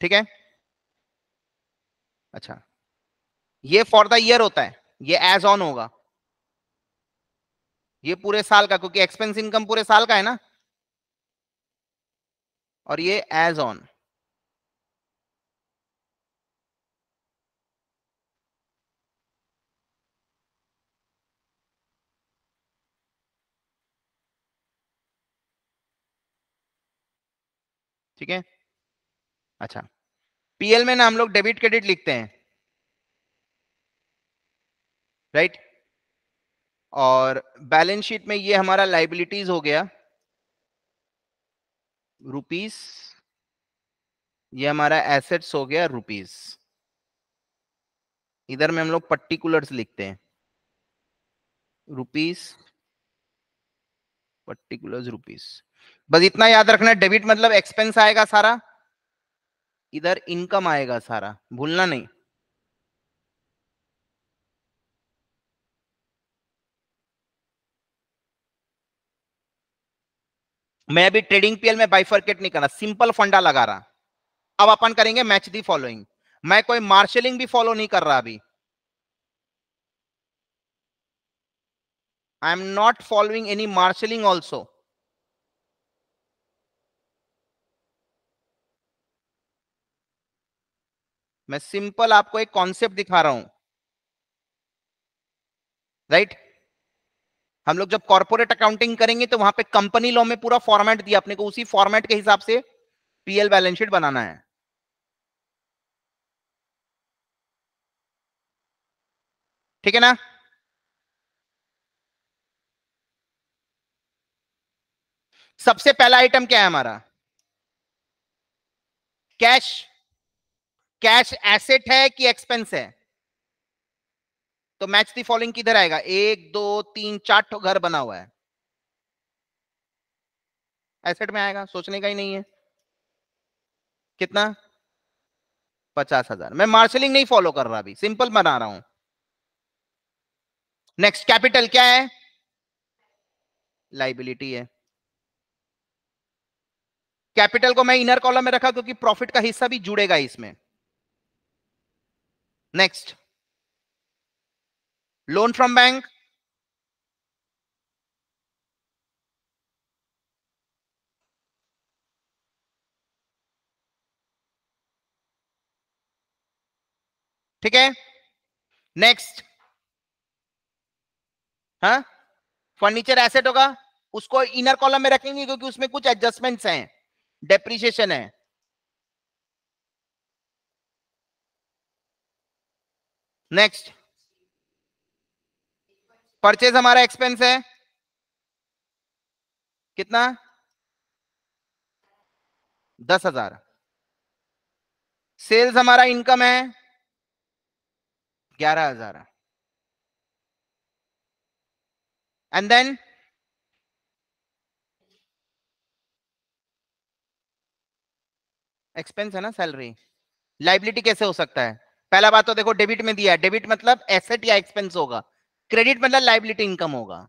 ठीक है अच्छा ये फॉर द ईयर होता है ये एज ऑन होगा ये पूरे साल का क्योंकि एक्सपेंस इनकम पूरे साल का है ना और ये एज ऑन ठीक है अच्छा पीएल में ना हम लोग डेबिट क्रेडिट लिखते हैं राइट और बैलेंस शीट में ये हमारा लाइबिलिटीज हो गया रुपीस ये हमारा एसेट्स हो गया रुपीस इधर में हम लोग पर्टिकुलर्स लिखते हैं रुपीस पर्टिकुलर्स रुपीस बस इतना याद रखना डेबिट मतलब एक्सपेंस आएगा सारा इधर इनकम आएगा सारा भूलना नहीं मैं अभी ट्रेडिंग पीएल में बाइफर्केट नहीं कर रहा सिंपल फंडा लगा रहा अब अपन करेंगे मैच दी फॉलोइंग मैं कोई मार्शलिंग भी फॉलो नहीं कर रहा अभी I am not following any marshalling also मैं सिंपल आपको एक कॉन्सेप्ट दिखा रहा हूं राइट right? हम लोग जब कॉर्पोरेट अकाउंटिंग करेंगे तो वहां पे कंपनी लॉ में पूरा फॉर्मेट दिया अपने को उसी फॉर्मेट के हिसाब से पीएल बैलेंस शीट बनाना है ठीक है ना सबसे पहला आइटम क्या है हमारा कैश कैश एसेट है कि एक्सपेंस है तो मैच दी फॉलोइंग किधर आएगा एक दो तीन चार घर बना हुआ है एसेट में आएगा सोचने का ही नहीं है कितना पचास हजार मैं मार्शलिंग नहीं फॉलो कर रहा अभी सिंपल बना रहा हूं नेक्स्ट कैपिटल क्या है लाइबिलिटी है कैपिटल को मैं इनर कॉलम में रखा क्योंकि प्रॉफिट का हिस्सा भी जुड़ेगा इसमें next loan from bank ठीक है नेक्स्ट हाँ फर्नीचर एसेट होगा उसको इनर कॉलम में रखेंगे क्योंकि उसमें कुछ एडजस्टमेंट्स हैं डेप्रिशिएशन है नेक्स्ट परचेज हमारा एक्सपेंस है कितना दस हजार सेल्स हमारा इनकम है ग्यारह हजार एंड देन एक्सपेंस है ना सैलरी लाइबिलिटी कैसे हो सकता है पहला बात तो देखो डेबिट में दिया है डेबिट मतलब एसेट या एक्सपेंस होगा क्रेडिट मतलब लाइबिलिटी इनकम होगा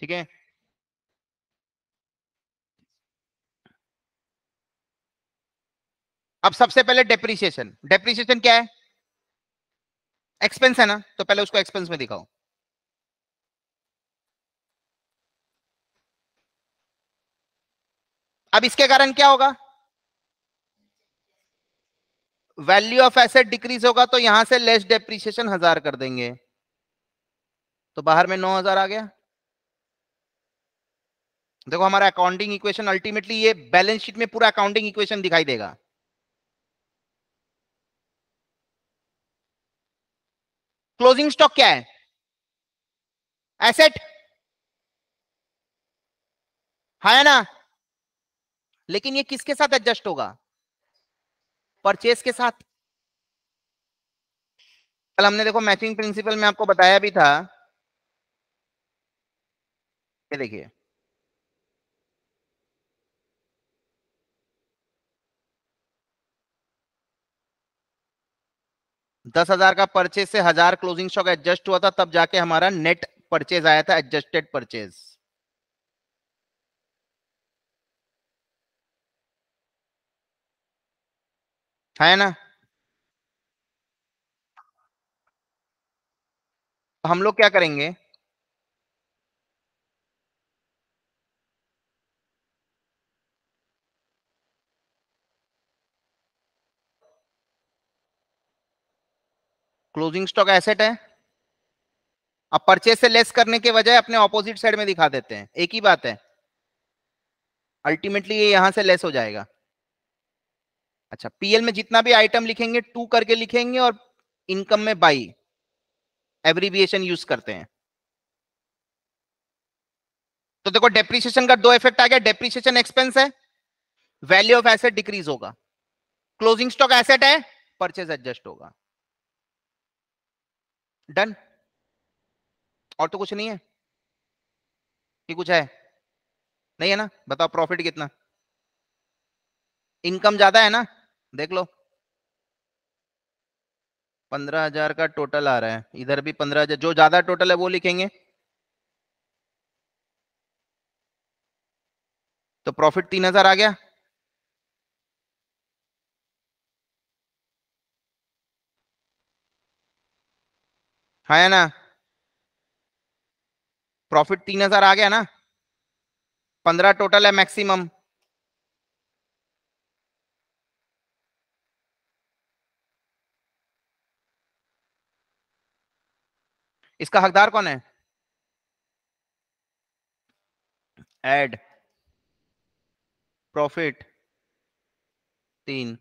ठीक है अब सबसे पहले डेप्रीसिएशन डेप्रीसिएशन क्या है एक्सपेंस है ना तो पहले उसको एक्सपेंस में दिखाओ अब इसके कारण क्या होगा वैल्यू ऑफ एसेट डिक्रीज होगा तो यहां से लेस डेप्रीसिएशन हजार कर देंगे तो बाहर में नौ हजार आ गया देखो हमारा अकाउंटिंग इक्वेशन अल्टीमेटली ये बैलेंस शीट में पूरा अकाउंटिंग इक्वेशन दिखाई देगा क्लोजिंग स्टॉक क्या है एसेट है ना लेकिन ये किसके साथ एडजस्ट होगा परचेस के साथ कल हमने देखो मैचिंग प्रिंसिपल में आपको बताया भी था ये देखिए दस हजार का परचेज से हजार क्लोजिंग स्टॉक एडजस्ट हुआ था तब जाके हमारा नेट परचेज आया था एडजस्टेड परचेज है ना हम लोग क्या करेंगे क्लोजिंग स्टॉक एसेट है अब परचेज से लेस करने के बजाय अपने ऑपोजिट साइड में दिखा देते हैं एक ही बात है अल्टीमेटली ये यहां से लेस हो जाएगा अच्छा पीएल में जितना भी आइटम लिखेंगे टू करके लिखेंगे और इनकम में बाई एवरीविएशन यूज करते हैं तो देखो डेप्रीशिएशन का दो इफेक्ट आ गया डेप्रिसिएशन एक्सपेंस है वैल्यू ऑफ एसेट डिक्रीज होगा क्लोजिंग स्टॉक एसेट है परचेज एडजस्ट होगा डन और तो कुछ नहीं है कि कुछ है नहीं है ना बताओ प्रॉफिट कितना इनकम ज्यादा है ना देख लो पंद्रह हजार का टोटल आ रहा है इधर भी पंद्रह हजार जो ज्यादा टोटल है वो लिखेंगे तो प्रॉफिट तीन हजार आ गया है ना प्रॉफिट तीन हजार आ गया ना पंद्रह टोटल है मैक्सिमम इसका हकदार कौन है एड प्रॉफिट तीन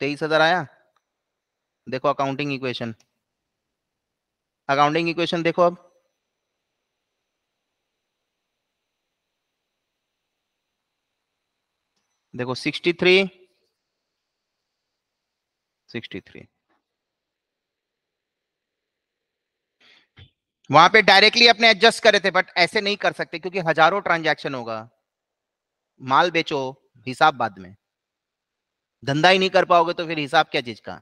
तेईस हजार आया देखो अकाउंटिंग इक्वेशन अकाउंटिंग इक्वेशन देखो अब देखो सिक्सटी थ्री सिक्सटी थ्री वहां पे डायरेक्टली अपने एडजस्ट करे थे बट ऐसे नहीं कर सकते क्योंकि हजारों ट्रांजैक्शन होगा माल बेचो हिसाब बाद में धंधा ही नहीं कर पाओगे तो फिर हिसाब क्या चीज का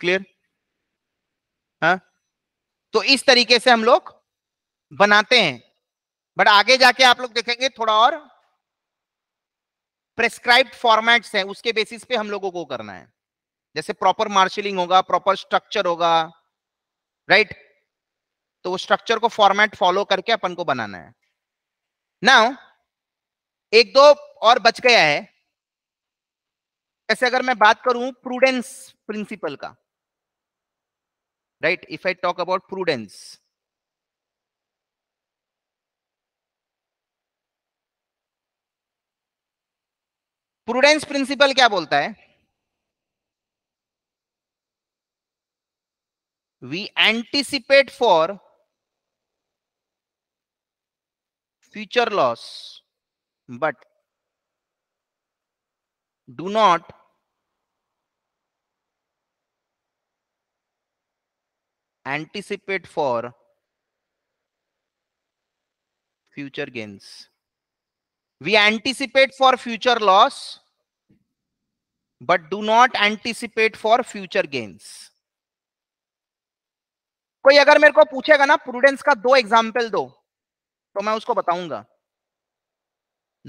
क्लियर हा? तो इस तरीके से हम लोग बनाते हैं बट आगे जाके आप लोग देखेंगे थोड़ा और प्रेस्क्राइब्ड फॉर्मेट्स हैं उसके बेसिस पे हम लोगों को करना है जैसे प्रॉपर मार्शलिंग होगा प्रॉपर स्ट्रक्चर होगा राइट right? तो वो स्ट्रक्चर को फॉर्मेट फॉलो करके अपन को बनाना है नाउ एक दो और बच गया है ऐसे अगर मैं बात करूं प्रूडेंस प्रिंसिपल का right if i talk about prudence prudence principle क्या बोलता है we anticipate for future loss but do not anticipate for future gains. We anticipate for future loss, but do not anticipate for future gains. कोई अगर मेरे को पूछेगा ना प्रूडेंस का दो एग्जाम्पल दो तो मैं उसको बताऊंगा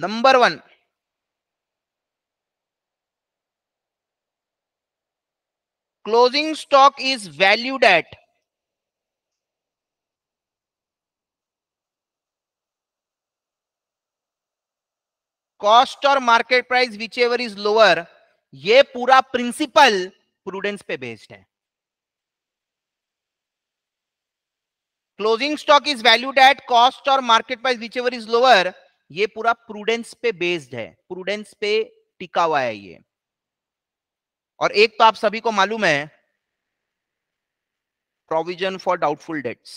number one closing stock is valued at cost or market price whichever is lower ये पूरा प्रिंसिपल प्रूडेंस पे बेस्ड है closing stock is valued at cost or market price whichever is lower ये पूरा प्रूडेंस पे बेस्ड है प्रूडेंस पे टिका हुआ है ये और एक तो आप सभी को मालूम है प्रोविजन फॉर डाउटफुल डेट्स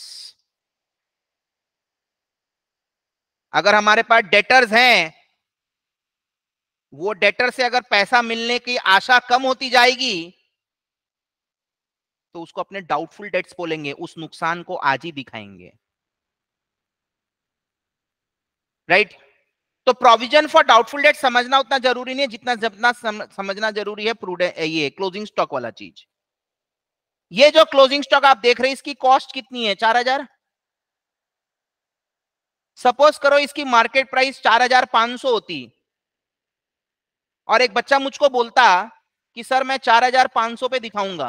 अगर हमारे पास डेटर्स हैं वो डेटर से अगर पैसा मिलने की आशा कम होती जाएगी तो उसको अपने डाउटफुल डेट्स बोलेंगे उस नुकसान को आज ही दिखाएंगे राइट right? तो प्रोविजन फॉर डाउटफुल डेट समझना उतना जरूरी नहीं है जितना जितना सम, समझना जरूरी है ये क्लोजिंग स्टॉक वाला चीज ये जो क्लोजिंग स्टॉक आप देख रहे हैं इसकी कॉस्ट कितनी है चार हजार सपोज करो इसकी मार्केट प्राइस चार हजार पांच सौ होती और एक बच्चा मुझको बोलता कि सर मैं चार हजार पांच सौ पे दिखाऊंगा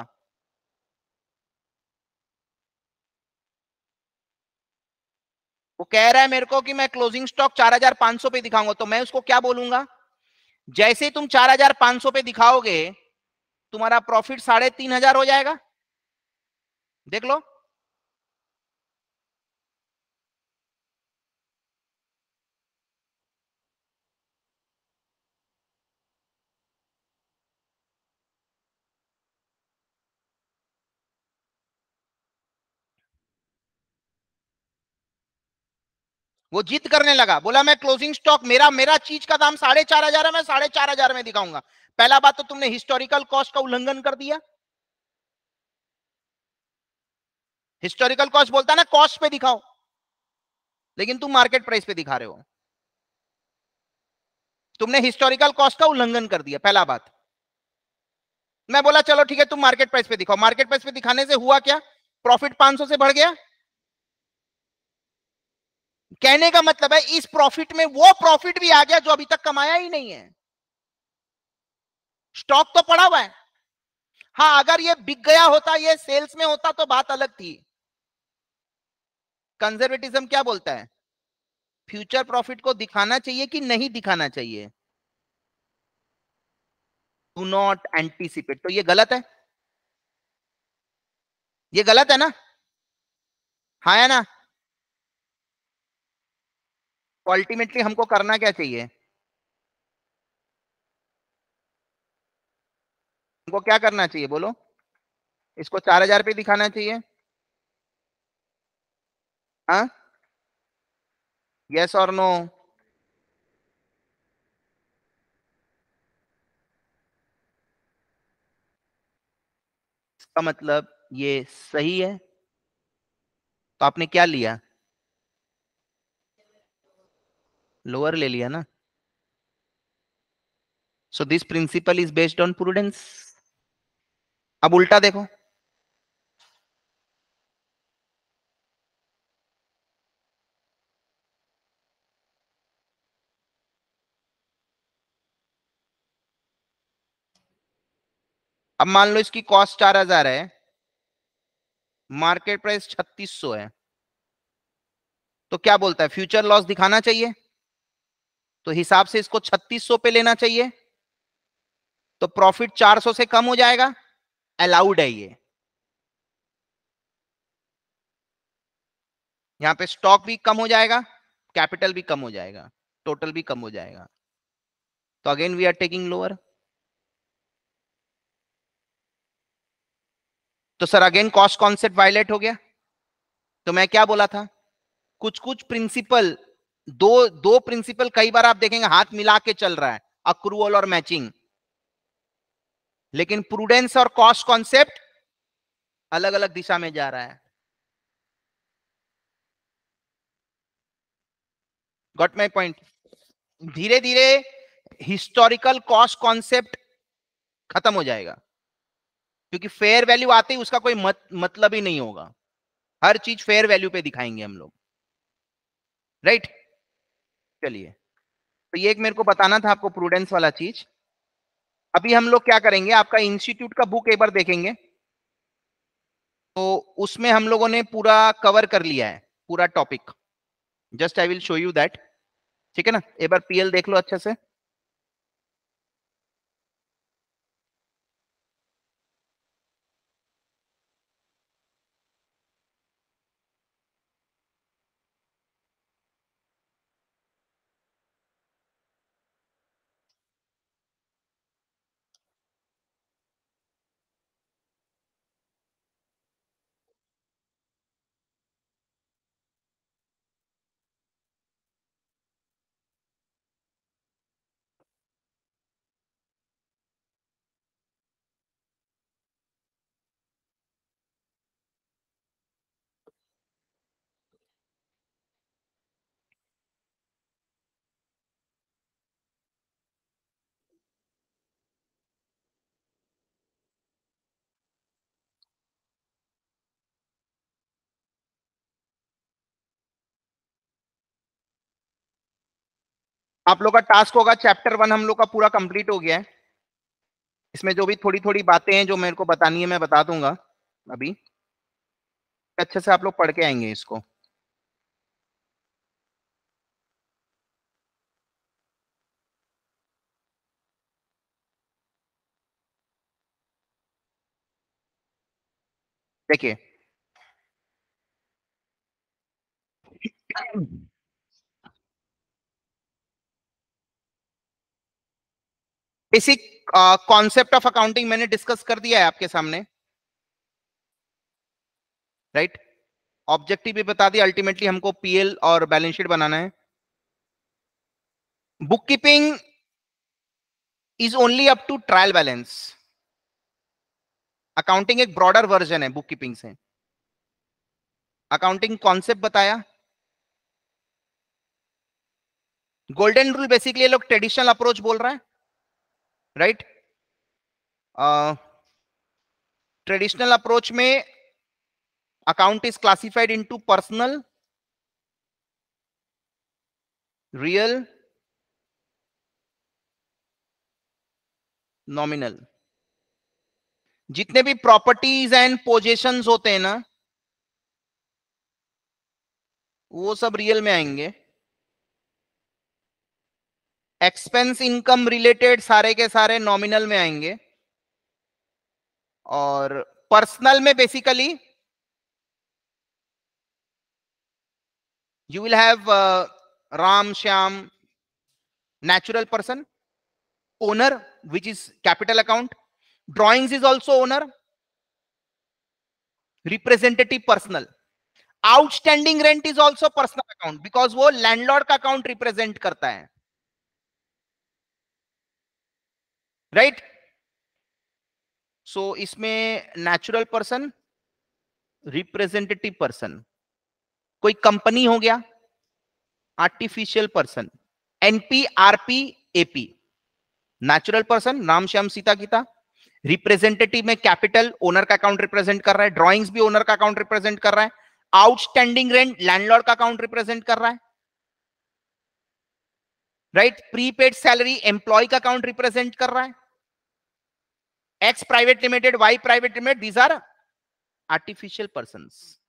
वो कह रहा है मेरे को कि मैं क्लोजिंग स्टॉक चार हजार पांच सौ पे दिखाऊंगा तो मैं उसको क्या बोलूंगा जैसे तुम चार हजार पांच सौ पे दिखाओगे तुम्हारा प्रॉफिट साढ़े तीन हजार हो जाएगा देख लो वो जीत करने लगा बोला मैं क्लोजिंग स्टॉक मेरा मेरा चीज का दाम साढ़े चार हजार है मैं साढ़े चार हजार में दिखाऊंगा पहला बात तो तुमने हिस्टोरिकल कॉस्ट का उल्लंघन कर दिया हिस्टोरिकल कॉस्ट बोलता ना कॉस्ट पे दिखाओ लेकिन तुम मार्केट प्राइस पे दिखा रहे हो तुमने हिस्टोरिकल कॉस्ट का उल्लंघन कर दिया पहला बात मैं बोला चलो ठीक है तुम मार्केट प्राइस पे दिखाओ मार्केट प्राइस पे दिखाने से हुआ क्या प्रॉफिट 500 से बढ़ गया कहने का मतलब है इस प्रॉफिट में वो प्रॉफिट भी आ गया जो अभी तक कमाया ही नहीं है स्टॉक तो पड़ा हुआ है हाँ अगर ये बिक गया होता ये सेल्स में होता तो बात अलग थी कंजर्वेटिज्म क्या बोलता है फ्यूचर प्रॉफिट को दिखाना चाहिए कि नहीं दिखाना चाहिए डू नॉट एंटीसिपेट तो ये गलत है ये गलत है ना हाँ है ना अल्टीमेटली हमको करना क्या चाहिए हमको क्या करना चाहिए बोलो इसको चार हजार पे दिखाना चाहिए हा? यस और नो इसका मतलब ये सही है तो आपने क्या लिया लोअर ले लिया ना so this principle is based on prudence अब उल्टा देखो अब मान लो इसकी कॉस्ट चार हजार है मार्केट प्राइस छत्तीस सौ है तो क्या बोलता है फ्यूचर लॉस दिखाना चाहिए तो हिसाब से इसको 3600 पे लेना चाहिए तो प्रॉफिट 400 से कम हो जाएगा अलाउड है ये यहां पे स्टॉक भी कम हो जाएगा कैपिटल भी कम हो जाएगा टोटल भी कम हो जाएगा तो again we are taking lower तो sir again cost concept violate हो गया तो मैं क्या बोला था कुछ कुछ प्रिंसिपल दो दो प्रिंसिपल कई बार आप देखेंगे हाथ मिला के चल रहा है अक्रूवल और मैचिंग लेकिन प्रूडेंस और कॉस्ट कॉन्सेप्ट अलग अलग दिशा में जा रहा है गॉट माई पॉइंट धीरे धीरे हिस्टोरिकल कॉस्ट कॉन्सेप्ट खत्म हो जाएगा क्योंकि फेयर वैल्यू आते ही उसका कोई मत, मतलब ही नहीं होगा हर चीज फेयर वैल्यू पे दिखाएंगे हम लोग राइट right? चलिए तो ये एक मेरे को बताना था आपको प्रूडेंस वाला चीज अभी हम लोग क्या करेंगे आपका इंस्टीट्यूट का बुक एक बार देखेंगे तो उसमें हम लोगों ने पूरा कवर कर लिया है पूरा topic just I will show you that ठीक है ना एक बार पीएल देख लो अच्छे से आप लोग का टास्क होगा चैप्टर वन हम लोग का पूरा कंप्लीट हो गया है इसमें जो भी थोड़ी थोड़ी बातें हैं जो मेरे को बतानी है मैं बता दूंगा अभी अच्छे से आप लोग पढ़ के आएंगे इसको देखिए बेसिक कॉन्सेप्ट ऑफ अकाउंटिंग मैंने डिस्कस कर दिया है आपके सामने राइट right? ऑब्जेक्टिव भी बता दिया अल्टीमेटली हमको पीएल और बैलेंस शीट बनाना है book keeping is only up to trial balance accounting एक ब्रॉडर वर्जन है बुक कीपिंग से अकाउंटिंग कॉन्सेप्ट बताया गोल्डन रूल बेसिकली लोग ट्रेडिशनल अप्रोच बोल रहा है राइट ट्रेडिशनल अप्रोच में account is classified into personal real nominal जितने भी प्रॉपर्टीज एंड पोजेशन होते हैं ना वो सब रियल में आएंगे एक्सपेंस इनकम रिलेटेड सारे के सारे नॉमिनल में आएंगे और पर्सनल में basically you will have Ram Shyam natural person owner which is capital account drawings is also owner representative personal outstanding rent is also personal account because वो लैंडलॉर्ड का अकाउंट रिप्रेजेंट करता है राइट सो इसमें नेचुरल पर्सन रिप्रेजेंटेटिव पर्सन कोई कंपनी हो गया artificial person NP RP AP natural person Ram Shyam Sita Geeta representative में कैपिटल ओनर का अकाउंट रिप्रेजेंट कर रहा है ड्राइंग्स भी ओनर का अकाउंट रिप्रेजेंट कर रहा है आउटस्टैंडिंग रेंट लैंडलॉर्ड का अकाउंट रिप्रेजेंट कर रहा है राइट प्रीपेड सैलरी एम्प्लॉय का अकाउंट रिप्रेजेंट कर रहा है X private limited, Y private limited, these are artificial persons.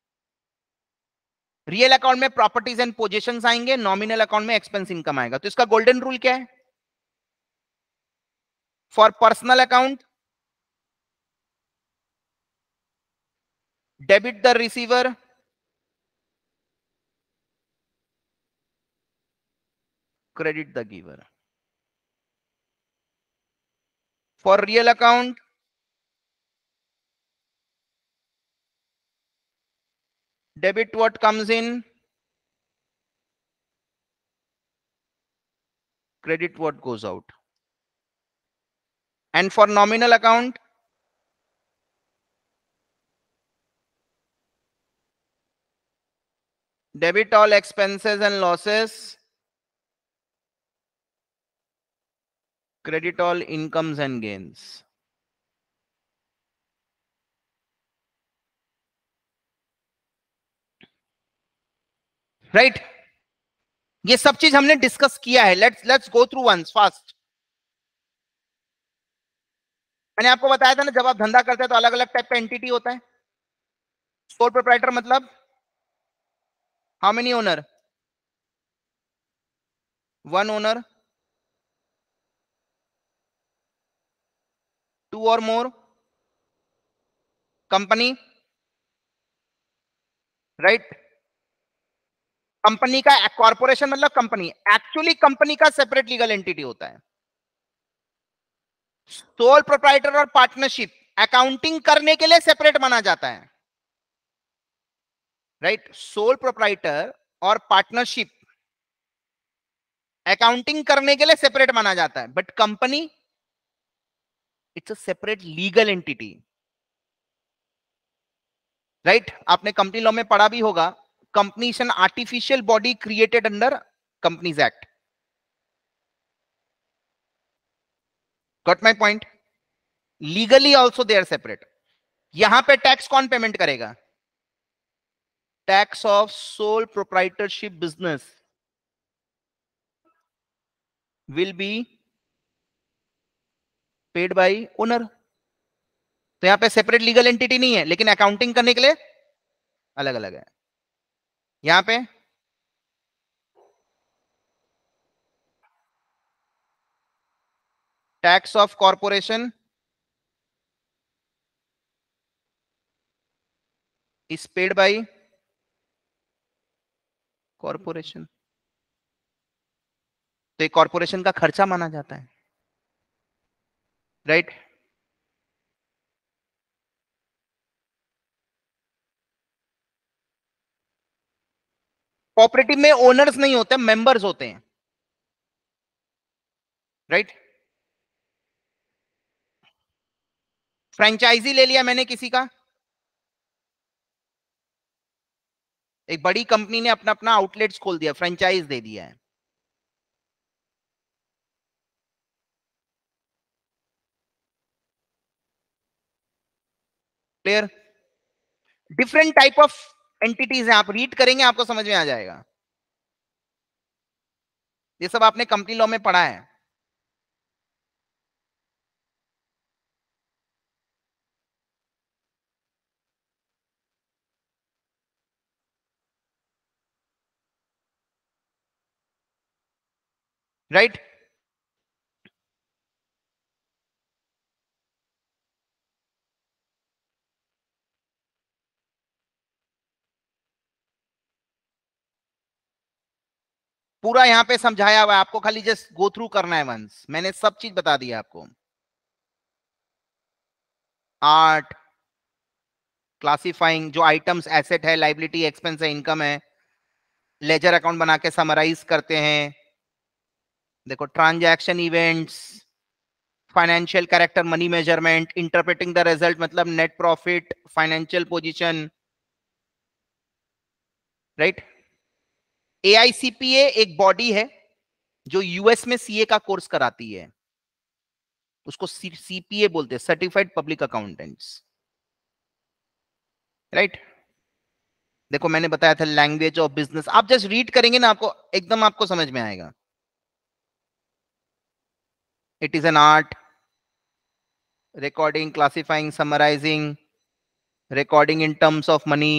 Real account में प्रॉपर्टीज एंड पोजिशन आएंगे नॉमिनल अकाउंट में एक्सपेंस इनकम आएगा तो इसका गोल्डन रूल क्या है for personal account debit the receiver credit the giver for real account Debit what comes in? Credit what goes out. And for nominal account? Debit all expenses and losses. Credit all incomes and gains. Right ये सब चीज हमने डिस्कस किया है let's let's go through once fast मैंने आपको बताया था ना जब आप धंधा करते हैं तो अलग अलग टाइप का एंटिटी होता है सोल प्रोपराइटर मतलब how many owner one owner two or more company right company का कॉर्पोरेशन मतलब कंपनी एक्चुअली कंपनी का सेपरेट लीगल एंटिटी होता है सोल प्रोप्राइटर और पार्टनरशिप अकाउंटिंग करने के लिए सेपरेट माना जाता है राइट सोल प्रोप्राइटर और पार्टनरशिप अकाउंटिंग करने के लिए सेपरेट माना जाता है but company it's a separate legal entity right आपने कंपनी लॉ में पढ़ा भी होगा company is an artificial body created under Companies Act. Got my point? Legally also they are separate. यहां पे टैक्स कौन पेमेंट करेगा tax of sole proprietorship business will be paid by owner तो यहां पे सेपरेट लीगल एंटिटी नहीं है लेकिन अकाउंटिंग करने के लिए अलग अलग है यहां पे tax of corporation is paid by corporation तो ये कॉरपोरेशन का खर्चा माना जाता है राइट right? कॉपरेटिव में ओनर्स नहीं होते मेंबर्स होते हैं राइट right? फ्रेंचाइजी ले लिया मैंने किसी का एक बड़ी कंपनी ने अपना अपना आउटलेट्स खोल दिया फ्रेंचाइज दे दिया है clear different type of entities हैं आप रीड करेंगे आपको समझ में आ जाएगा ये सब आपने कंपनी लॉ में पढ़ा है राइट right? पूरा यहां पे समझाया हुआ है आपको खाली जस्ट गो थ्रू करना है वंस मैंने सब चीज बता दी आपको आर्ट क्लासिफाइंग जो आइटम्स एसेट है लाइबिलिटी एक्सपेंस है इनकम है लेजर अकाउंट बना के समराइज करते हैं देखो transaction events financial character money measurement interpreting the result मतलब net profit financial position right a एक बॉडी है जो यूएस में सीए का कोर्स कराती है उसको सीपीए बोलते हैं सर्टिफाइड पब्लिक अकाउंटेंट्स राइट देखो मैंने बताया था लैंग्वेज ऑफ बिजनेस आप जस्ट रीड करेंगे ना आपको एकदम आपको समझ में आएगा it is an art recording classifying summarising recording in terms of money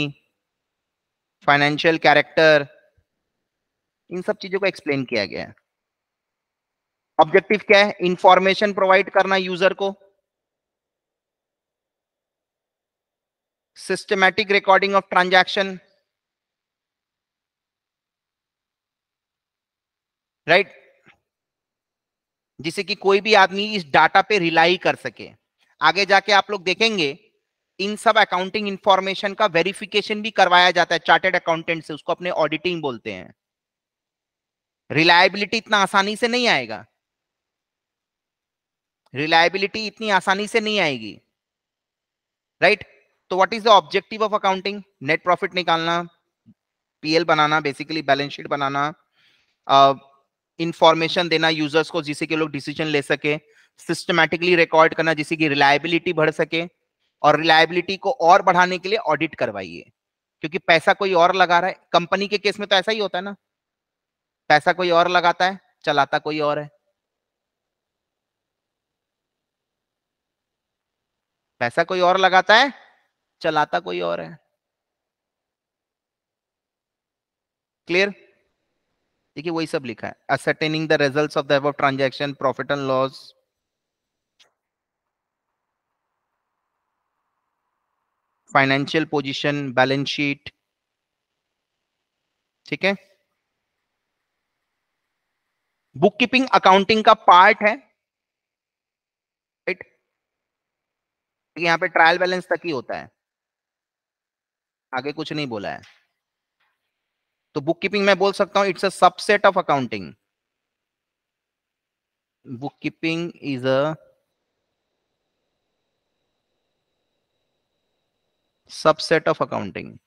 financial character इन सब चीजों को एक्सप्लेन किया गया है ऑब्जेक्टिव क्या है इंफॉर्मेशन प्रोवाइड करना यूजर को systematic recording of transaction right जिसे कि कोई भी आदमी इस डाटा पे रिलाई कर सके आगे जाके आप लोग देखेंगे इन सब अकाउंटिंग इंफॉर्मेशन का वेरिफिकेशन भी करवाया जाता है चार्टेड अकाउंटेंट से उसको अपने ऑडिटिंग बोलते हैं रिलायबिलिटी इतना आसानी से नहीं आएगा रिलायबिलिटी इतनी आसानी से नहीं आएगी राइट right? तो what is the objective of accounting net profit निकालना पीएल बनाना बेसिकली बैलेंस शीट बनाना इंफॉर्मेशन uh, देना यूजर्स को जिससे कि लोग डिसीजन ले सके सिस्टमेटिकली रिकॉर्ड करना जिससे कि रिलायबिलिटी बढ़ सके और रिलायबिलिटी को और बढ़ाने के लिए ऑडिट करवाइए क्योंकि पैसा कोई और लगा रहा है कंपनी के केस में तो ऐसा ही होता है ना पैसा कोई और लगाता है चलाता कोई और है पैसा कोई और लगाता है चलाता कोई और है क्लियर देखिए वही सब लिखा है ascertaining the result of the transaction profit and loss financial position balance sheet ठीक है बुक कीपिंग अकाउंटिंग का पार्ट है यहां पे ट्रायल बैलेंस तक ही होता है आगे कुछ नहीं बोला है तो बुक कीपिंग मैं बोल सकता हूं it's a subset of accounting book keeping is a subset of accounting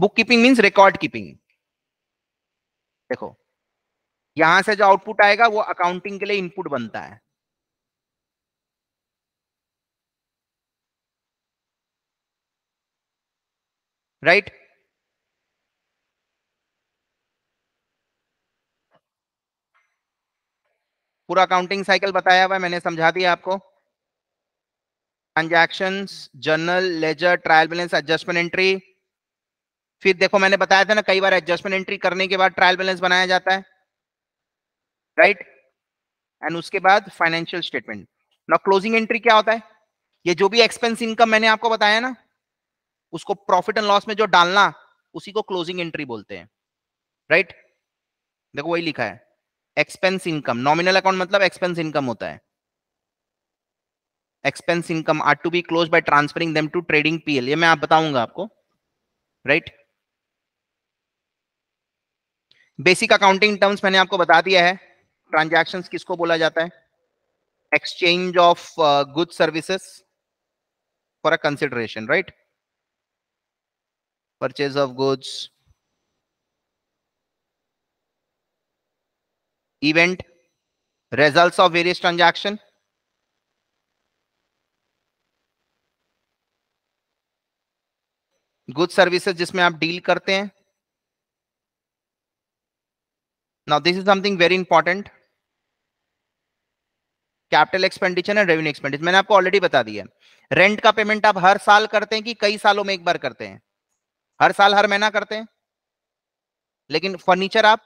book keeping means record keeping देखो यहां से जो आउटपुट आएगा वो अकाउंटिंग के लिए इनपुट बनता है राइट right? पूरा अकाउंटिंग साइकिल बताया हुआ है मैंने समझा दिया आपको transactions journal ledger trial balance adjustment entry फिर देखो मैंने बताया था ना कई बार एडजस्टमेंट एंट्री करने के बाद ट्रायल बैलेंस बनाया जाता है राइट right? एंड उसके बाद फाइनेंशियल स्टेटमेंट ना क्लोजिंग एंट्री क्या होता है ये जो भी एक्सपेंस इनकम मैंने आपको बताया ना उसको प्रॉफिट एंड लॉस में जो डालना उसी को क्लोजिंग एंट्री बोलते हैं राइट right? देखो वही लिखा है एक्सपेंस इनकम नॉमिनल अकाउंट मतलब एक्सपेंस इनकम होता है expense income are to be close by transferring them to trading PL ये मैं आप बताऊंगा आपको right right? Basic accounting terms मैंने आपको बता दिया है ट्रांजेक्शन किसको बोला जाता है exchange of good services for a consideration right purchase of goods event result of various transaction good services जिसमें आप डील करते हैं now this is something very important capital expenditure and revenue expenditure मैंने आपको ऑलरेडी बता दिया रेंट का पेमेंट आप हर साल करते हैं कि कई सालों में एक बार करते हैं हर साल हर महीना करते हैं लेकिन फर्नीचर आप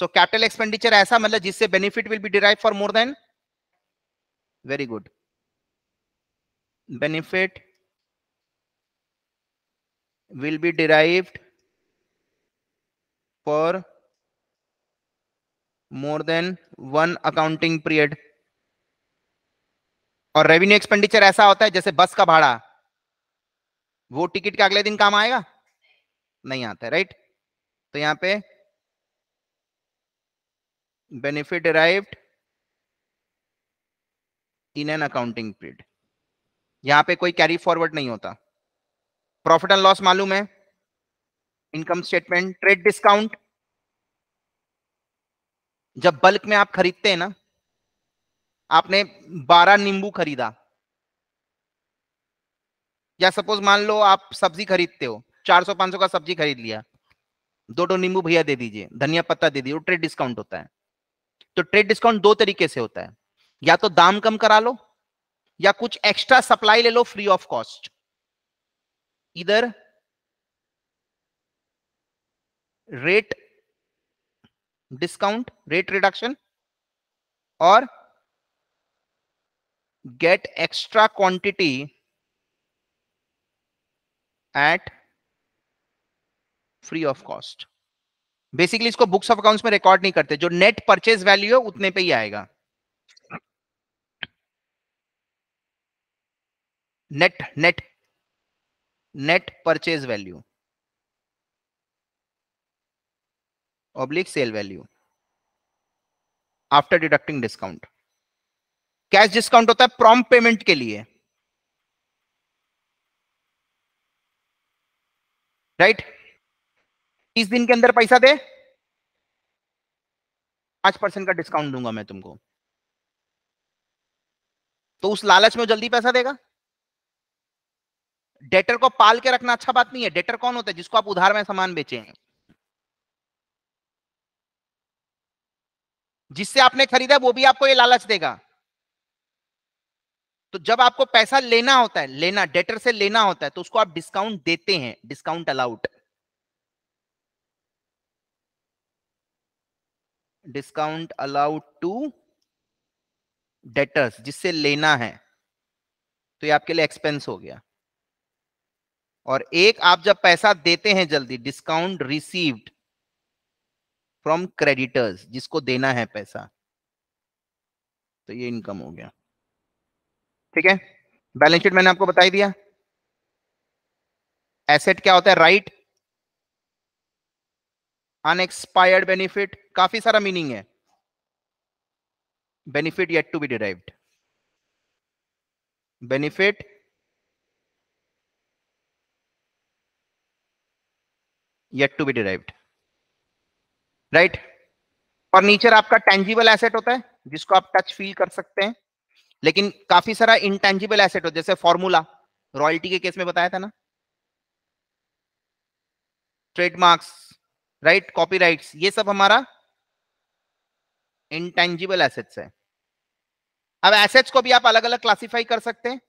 सो कैपिटल एक्सपेंडिचर ऐसा मतलब जिससे benefit will be derive for more than very good benefit will be derived for more than one accounting period और रेवेन्यू एक्सपेंडिचर ऐसा होता है जैसे बस का भाड़ा वो टिकट का अगले दिन काम आएगा नहीं आता है राइट तो यहां पे benefit derived in an accounting period यहां पे कोई कैरी फॉरवर्ड नहीं होता प्रॉफिट एंड लॉस मालूम है इनकम स्टेटमेंट ट्रेड डिस्काउंट जब बल्क में आप खरीदते हैं ना आपने 12 नींबू खरीदा या सपोज मान लो आप सब्जी खरीदते हो 400-500 का सब्जी खरीद लिया दो दो नींबू भैया दे दीजिए धनिया पत्ता दे दीजिए ट्रेड डिस्काउंट होता है तो ट्रेड डिस्काउंट दो तरीके से होता है या तो दाम कम करा लो या कुछ एक्स्ट्रा सप्लाई ले लो फ्री ऑफ कॉस्ट इधर रेट डिस्काउंट रेट रिडक्शन और get extra quantity at free of cost basically इसको बुक्स ऑफ अकाउंट्स में रिकॉर्ड नहीं करते जो नेट परचेज वैल्यू है उतने पे ही आएगा net net net purchase value oblique sale value after deducting discount cash discount होता है प्रॉम पेमेंट के लिए राइट right? तीस दिन के अंदर पैसा दे पांच परसेंट का डिस्काउंट दूंगा मैं तुमको तो उस लालच में जल्दी पैसा देगा डेटर को पाल के रखना अच्छा बात नहीं है डेटर कौन होता है जिसको आप उधार में सामान बेचे हैं जिससे आपने खरीदा वो भी आपको ये लालच देगा तो जब आपको पैसा लेना होता है लेना डेटर से लेना होता है तो उसको आप डिस्काउंट देते हैं discount allowed discount allowed to debtors जिससे लेना है तो ये आपके लिए एक्सपेंस हो गया और एक आप जब पैसा देते हैं जल्दी डिस्काउंट रिसीव्ड फ्रॉम क्रेडिटर्स जिसको देना है पैसा तो ये इनकम हो गया ठीक है बैलेंस शीट मैंने आपको बताई दिया एसेट क्या होता है राइट अनएक्सपायर्ड बेनिफिट काफी सारा मीनिंग है benefit yet to be derived benefit yet to be derived right furniture आपका टेंजिबल एसेट होता है जिसको आप टच फील कर सकते हैं लेकिन काफी सारा इनटेंजिबल एसेट हो जैसे फॉर्मूला रॉयल्टी के केस में बताया था ना ट्रेडमार्क्स राइट कॉपीराइट्स ये सब हमारा इनटेंजिबल एसेट्स है अब एसेट्स को भी आप अलग अलग क्लासिफाई कर सकते हैं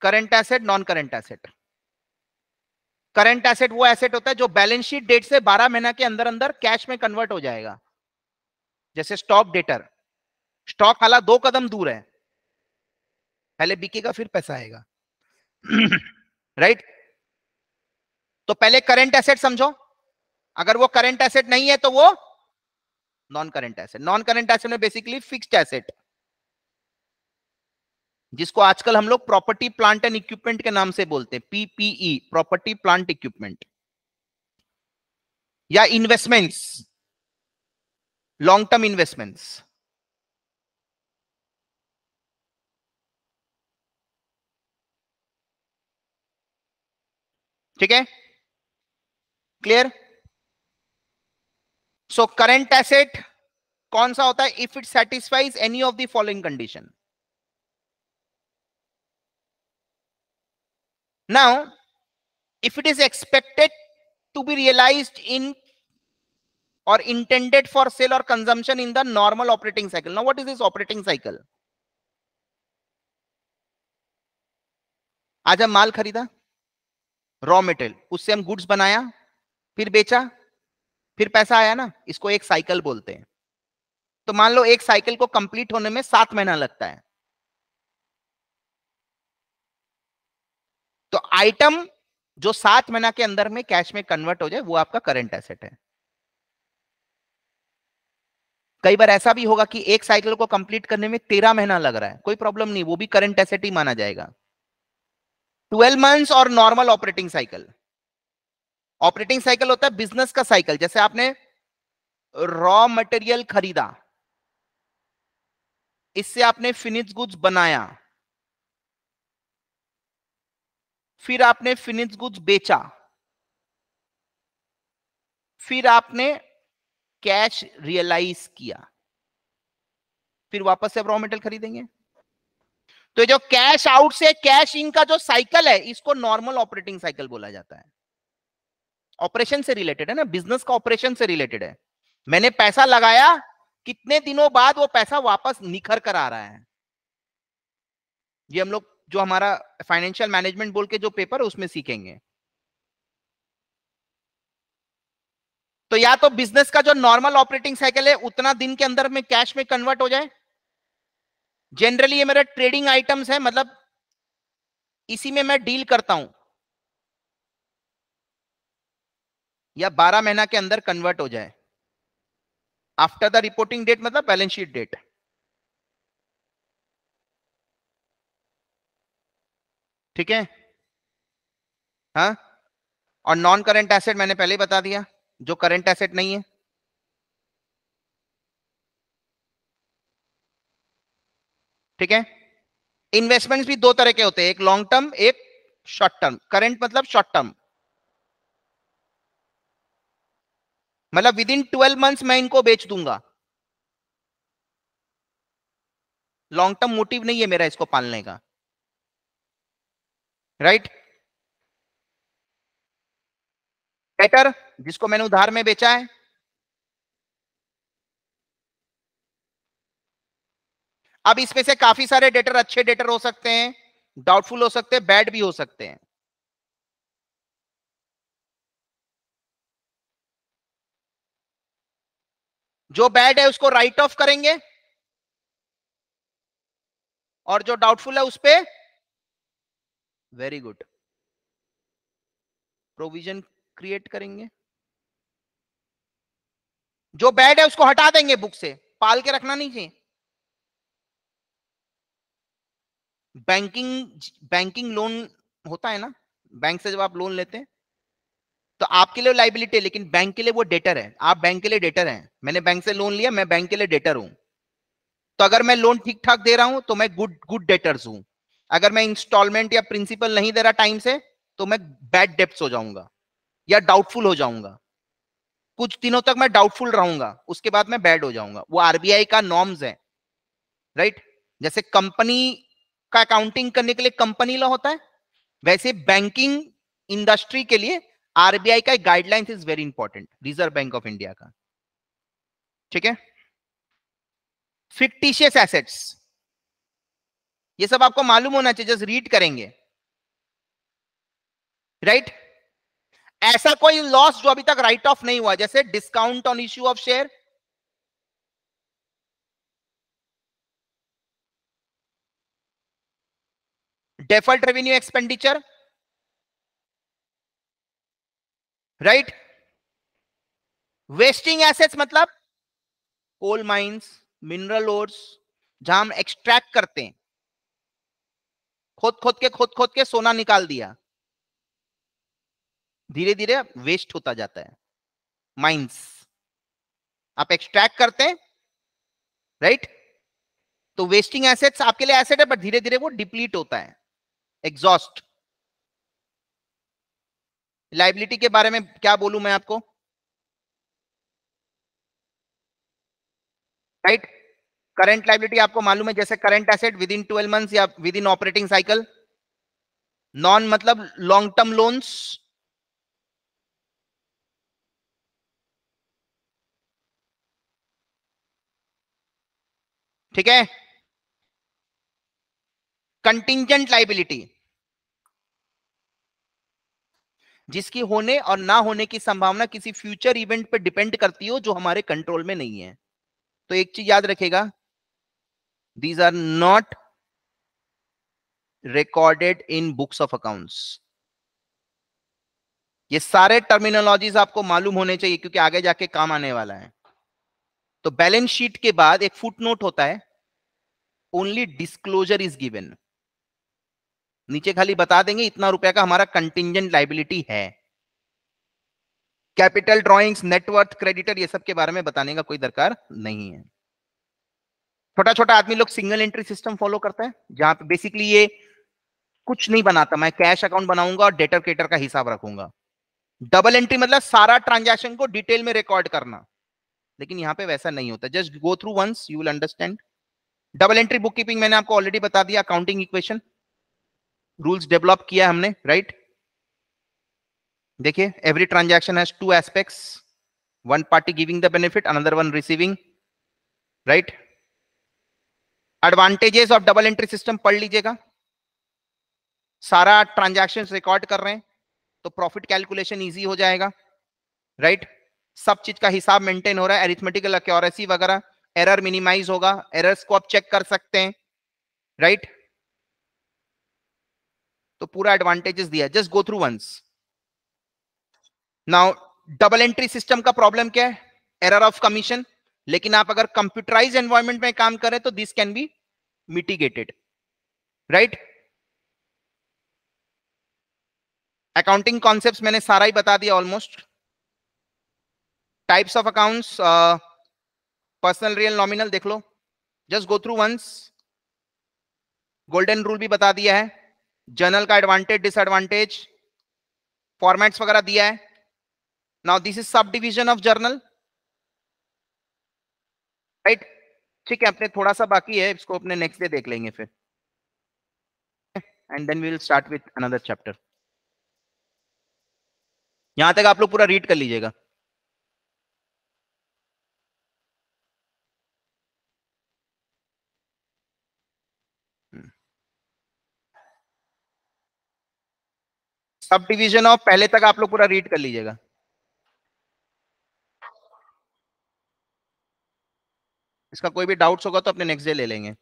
current asset non current asset current asset वो एसेट होता है जो बैलेंस शीट डेट से 12 महीना के अंदर अंदर कैश में कन्वर्ट हो जाएगा जैसे स्टॉक डेटर स्टॉक हाला दो कदम दूर है पहले बिकेगा फिर पैसा आएगा राइट तो पहले करंट एसेट समझो अगर वो करंट एसेट नहीं है तो वो non current asset non current asset में बेसिकली फिक्स्ड एसेट जिसको आजकल हम लोग प्रॉपर्टी प्लांट एंड इक्विपमेंट के नाम से बोलते हैं पीपीई प्रॉपर्टी प्लांट इक्विपमेंट या इन्वेस्टमेंट्स लॉन्ग टर्म इन्वेस्टमेंट्स ठीक है क्लियर सो करेंट एसेट कौन सा होता है if it satisfies any of the following condition Now, if it is expected to be realized in or intended for sale or consumption in the normal operating cycle. Now, what is this operating cycle? आज हम माल खरीदा रॉ मेटेरियल उससे हम गुड्स बनाया फिर बेचा फिर पैसा आया ना इसको एक साइकिल बोलते हैं तो मान लो एक साइकिल को कंप्लीट होने में सात महीना लगता है तो आइटम जो सात महीना के अंदर में कैश में कन्वर्ट हो जाए वो आपका करंट एसेट है कई बार ऐसा भी होगा कि एक साइकिल को कंप्लीट करने में तेरह महीना लग रहा है कोई प्रॉब्लम नहीं वो भी करंट एसेट ही माना जाएगा ट्वेल्व मंथ्स और normal operating cycle operating cycle होता है बिजनेस का साइकिल जैसे आपने रॉ मटेरियल खरीदा इससे आपने फिनिश गुड्स बनाया फिर आपने फिनिश गुड्स बेचा फिर आपने कैश रियलाइज किया फिर वापस से रॉ मेटेरियल खरीदेंगे तो जो कैश आउट से कैश इन का जो साइकिल है इसको नॉर्मल ऑपरेटिंग साइकिल बोला जाता है ऑपरेशन से रिलेटेड है ना बिजनेस का ऑपरेशन से रिलेटेड है मैंने पैसा लगाया कितने दिनों बाद वो पैसा वापस निखर कर आ रहा है ये हम लोग जो हमारा फाइनेंशियल मैनेजमेंट बोल के जो पेपर है उसमें सीखेंगे तो या तो बिजनेस का जो नॉर्मल ऑपरेटिंग साइकिल है उतना दिन के अंदर में कैश में कन्वर्ट हो जाए जनरली ये मेरा ट्रेडिंग आइटम्स है मतलब इसी में मैं डील करता हूं या 12 महीना के अंदर कन्वर्ट हो जाए आफ्टर द रिपोर्टिंग डेट मतलब बैलेंस शीट डेट ठीक है हाँ और नॉन करेंट एसेट मैंने पहले ही बता दिया जो करेंट एसेट नहीं है ठीक है इन्वेस्टमेंट्स भी दो तरह के होते हैं एक लॉन्ग टर्म एक शॉर्ट टर्म करंट मतलब शॉर्ट टर्म मतलब विद इन ट्वेल्व मंथ्स मैं इनको बेच दूंगा लॉन्ग टर्म मोटिव नहीं है मेरा इसको पालने का राइट बेटर जिसको मैंने उधार में बेचा है अब इसमें से काफी सारे डेटर अच्छे डेटर हो सकते हैं डाउटफुल हो सकते हैं बैड भी हो सकते हैं जो बैड है उसको राइट ऑफ करेंगे और जो डाउटफुल है उस पर वेरी गुड प्रोविजन क्रिएट करेंगे जो बैड है उसको हटा देंगे बुक से पाल के रखना नहीं चाहिए बैंकिंग बैंकिंग लोन होता है ना बैंक से जब आप लोन लेते हैं तो आपके लिए लाइबिलिटी है लेकिन बैंक के लिए वो डेटर है आप बैंक के लिए डेटर हैं मैंने बैंक से लोन लिया मैं बैंक के लिए डेटर हूं तो अगर मैं लोन ठीक ठाक दे रहा हूं तो मैं गुड गुड डेटर्स हूं अगर मैं इंस्टॉलमेंट या प्रिंसिपल नहीं दे रहा टाइम से तो मैं बैड डेप्स हो जाऊंगा या डाउटफुल हो जाऊंगा कुछ दिनों तक मैं डाउटफुल रहूंगा उसके बाद मैं बैड हो जाऊंगा वो आरबीआई का नॉर्म्स है राइट जैसे कंपनी का अकाउंटिंग करने के लिए कंपनी लॉ होता है वैसे बैंकिंग इंडस्ट्री के लिए आरबीआई का guidelines is very important reserve bank of India का ठीक है फिक्टिशियस एसेट्स ये सब आपको मालूम होना चाहिए जस्ट रीड करेंगे राइट right? ऐसा कोई लॉस जो अभी तक राइट ऑफ नहीं हुआ जैसे discount on issue of share default revenue expenditure right wasting assets मतलब कोल माइंस मिनरल ओर्स जहां हम एक्सट्रैक्ट करते हैं खोद खोद के खोद खोद के सोना निकाल दिया धीरे धीरे वेस्ट होता जाता है माइंस आप एक्सट्रैक्ट करते हैं राइट तो वेस्टिंग एसेट्स आपके लिए एसेट है बट धीरे धीरे वो डिप्लीट होता है एग्जॉस्ट लाइबिलिटी के बारे में क्या बोलू मैं आपको राइट right? करंट लाइबिलिटी आपको मालूम है जैसे current asset within twelve month या within operating cycle non मतलब लॉन्ग टर्म लोन्स ठीक है कंटिंजेंट लाइबिलिटी जिसकी होने और ना होने की संभावना किसी फ्यूचर इवेंट पर डिपेंड करती हो जो हमारे कंट्रोल में नहीं है तो एक चीज याद रखेगा these are not recorded in books of accounts ये सारे टर्मिनोलॉजीज आपको मालूम होने चाहिए क्योंकि आगे जाके काम आने वाला है तो बैलेंस शीट के बाद एक फुटनोट होता है ओनली डिस्क्लोजर इज गिवेन नीचे खाली बता देंगे इतना रुपया का हमारा कंटिजेंट लाइबिलिटी है कैपिटल ड्रॉइंग्स नेटवर्थ क्रेडिटर ये सब के बारे में बताने का कोई दरकार नहीं है छोटा छोटा आदमी लोग सिंगल एंट्री सिस्टम फॉलो करता है जहां पे बेसिकली ये कुछ नहीं बनाता मैं कैश अकाउंट बनाऊंगा और डेटर केटर का हिसाब रखूंगा डबल एंट्री मतलब सारा ट्रांजेक्शन को डिटेल में रिकॉर्ड करना लेकिन यहाँ पे वैसा नहीं होता just go through once you will understand double entry book keeping मैंने आपको ऑलरेडी बता दिया अकाउंटिंग इक्वेशन रूल्स डेवलप किया हमने राइट right? देखिए every transaction has two aspects one party giving the benefit another one receiving right advantages of double entry system पढ़ लीजिएगा सारा ट्रांजैक्शन रिकॉर्ड कर रहे हैं तो प्रॉफिट कैलकुलेशन इजी हो जाएगा राइट right? सब चीज का हिसाब मेंटेन हो रहा है एरिथमेटिकल एक्यूरेसी वगैरह एरर मिनिमाइज होगा एरर्स को आप चेक कर सकते हैं राइट right? तो पूरा एडवांटेजेस दिया just go through once now double entry system का प्रॉब्लम क्या है एरर ऑफ कमीशन लेकिन आप अगर कंप्यूटराइज एनवायरमेंट में काम करें तो this can be mitigated right accounting concept मैंने सारा ही बता दिया almost types of accounts personal real nominal देख लो just go through once golden rule भी बता दिया है जर्नल का एडवांटेज डिसएडवांटेज फॉर्मेट्स वगैरह दिया है now this is subdivision of journal right ठीक है अपने थोड़ा सा बाकी है इसको अपने नेक्स्ट डे देख लेंगे फिर and then we will start with another chapter यहां तक आप लोग पूरा रीड कर लीजिएगा सब डिवीजन ऑफ पहले तक आप लोग पूरा रीड कर लीजिएगा इसका कोई भी डाउट्स होगा तो अपने नेक्स्ट डे ले लेंगे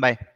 बाय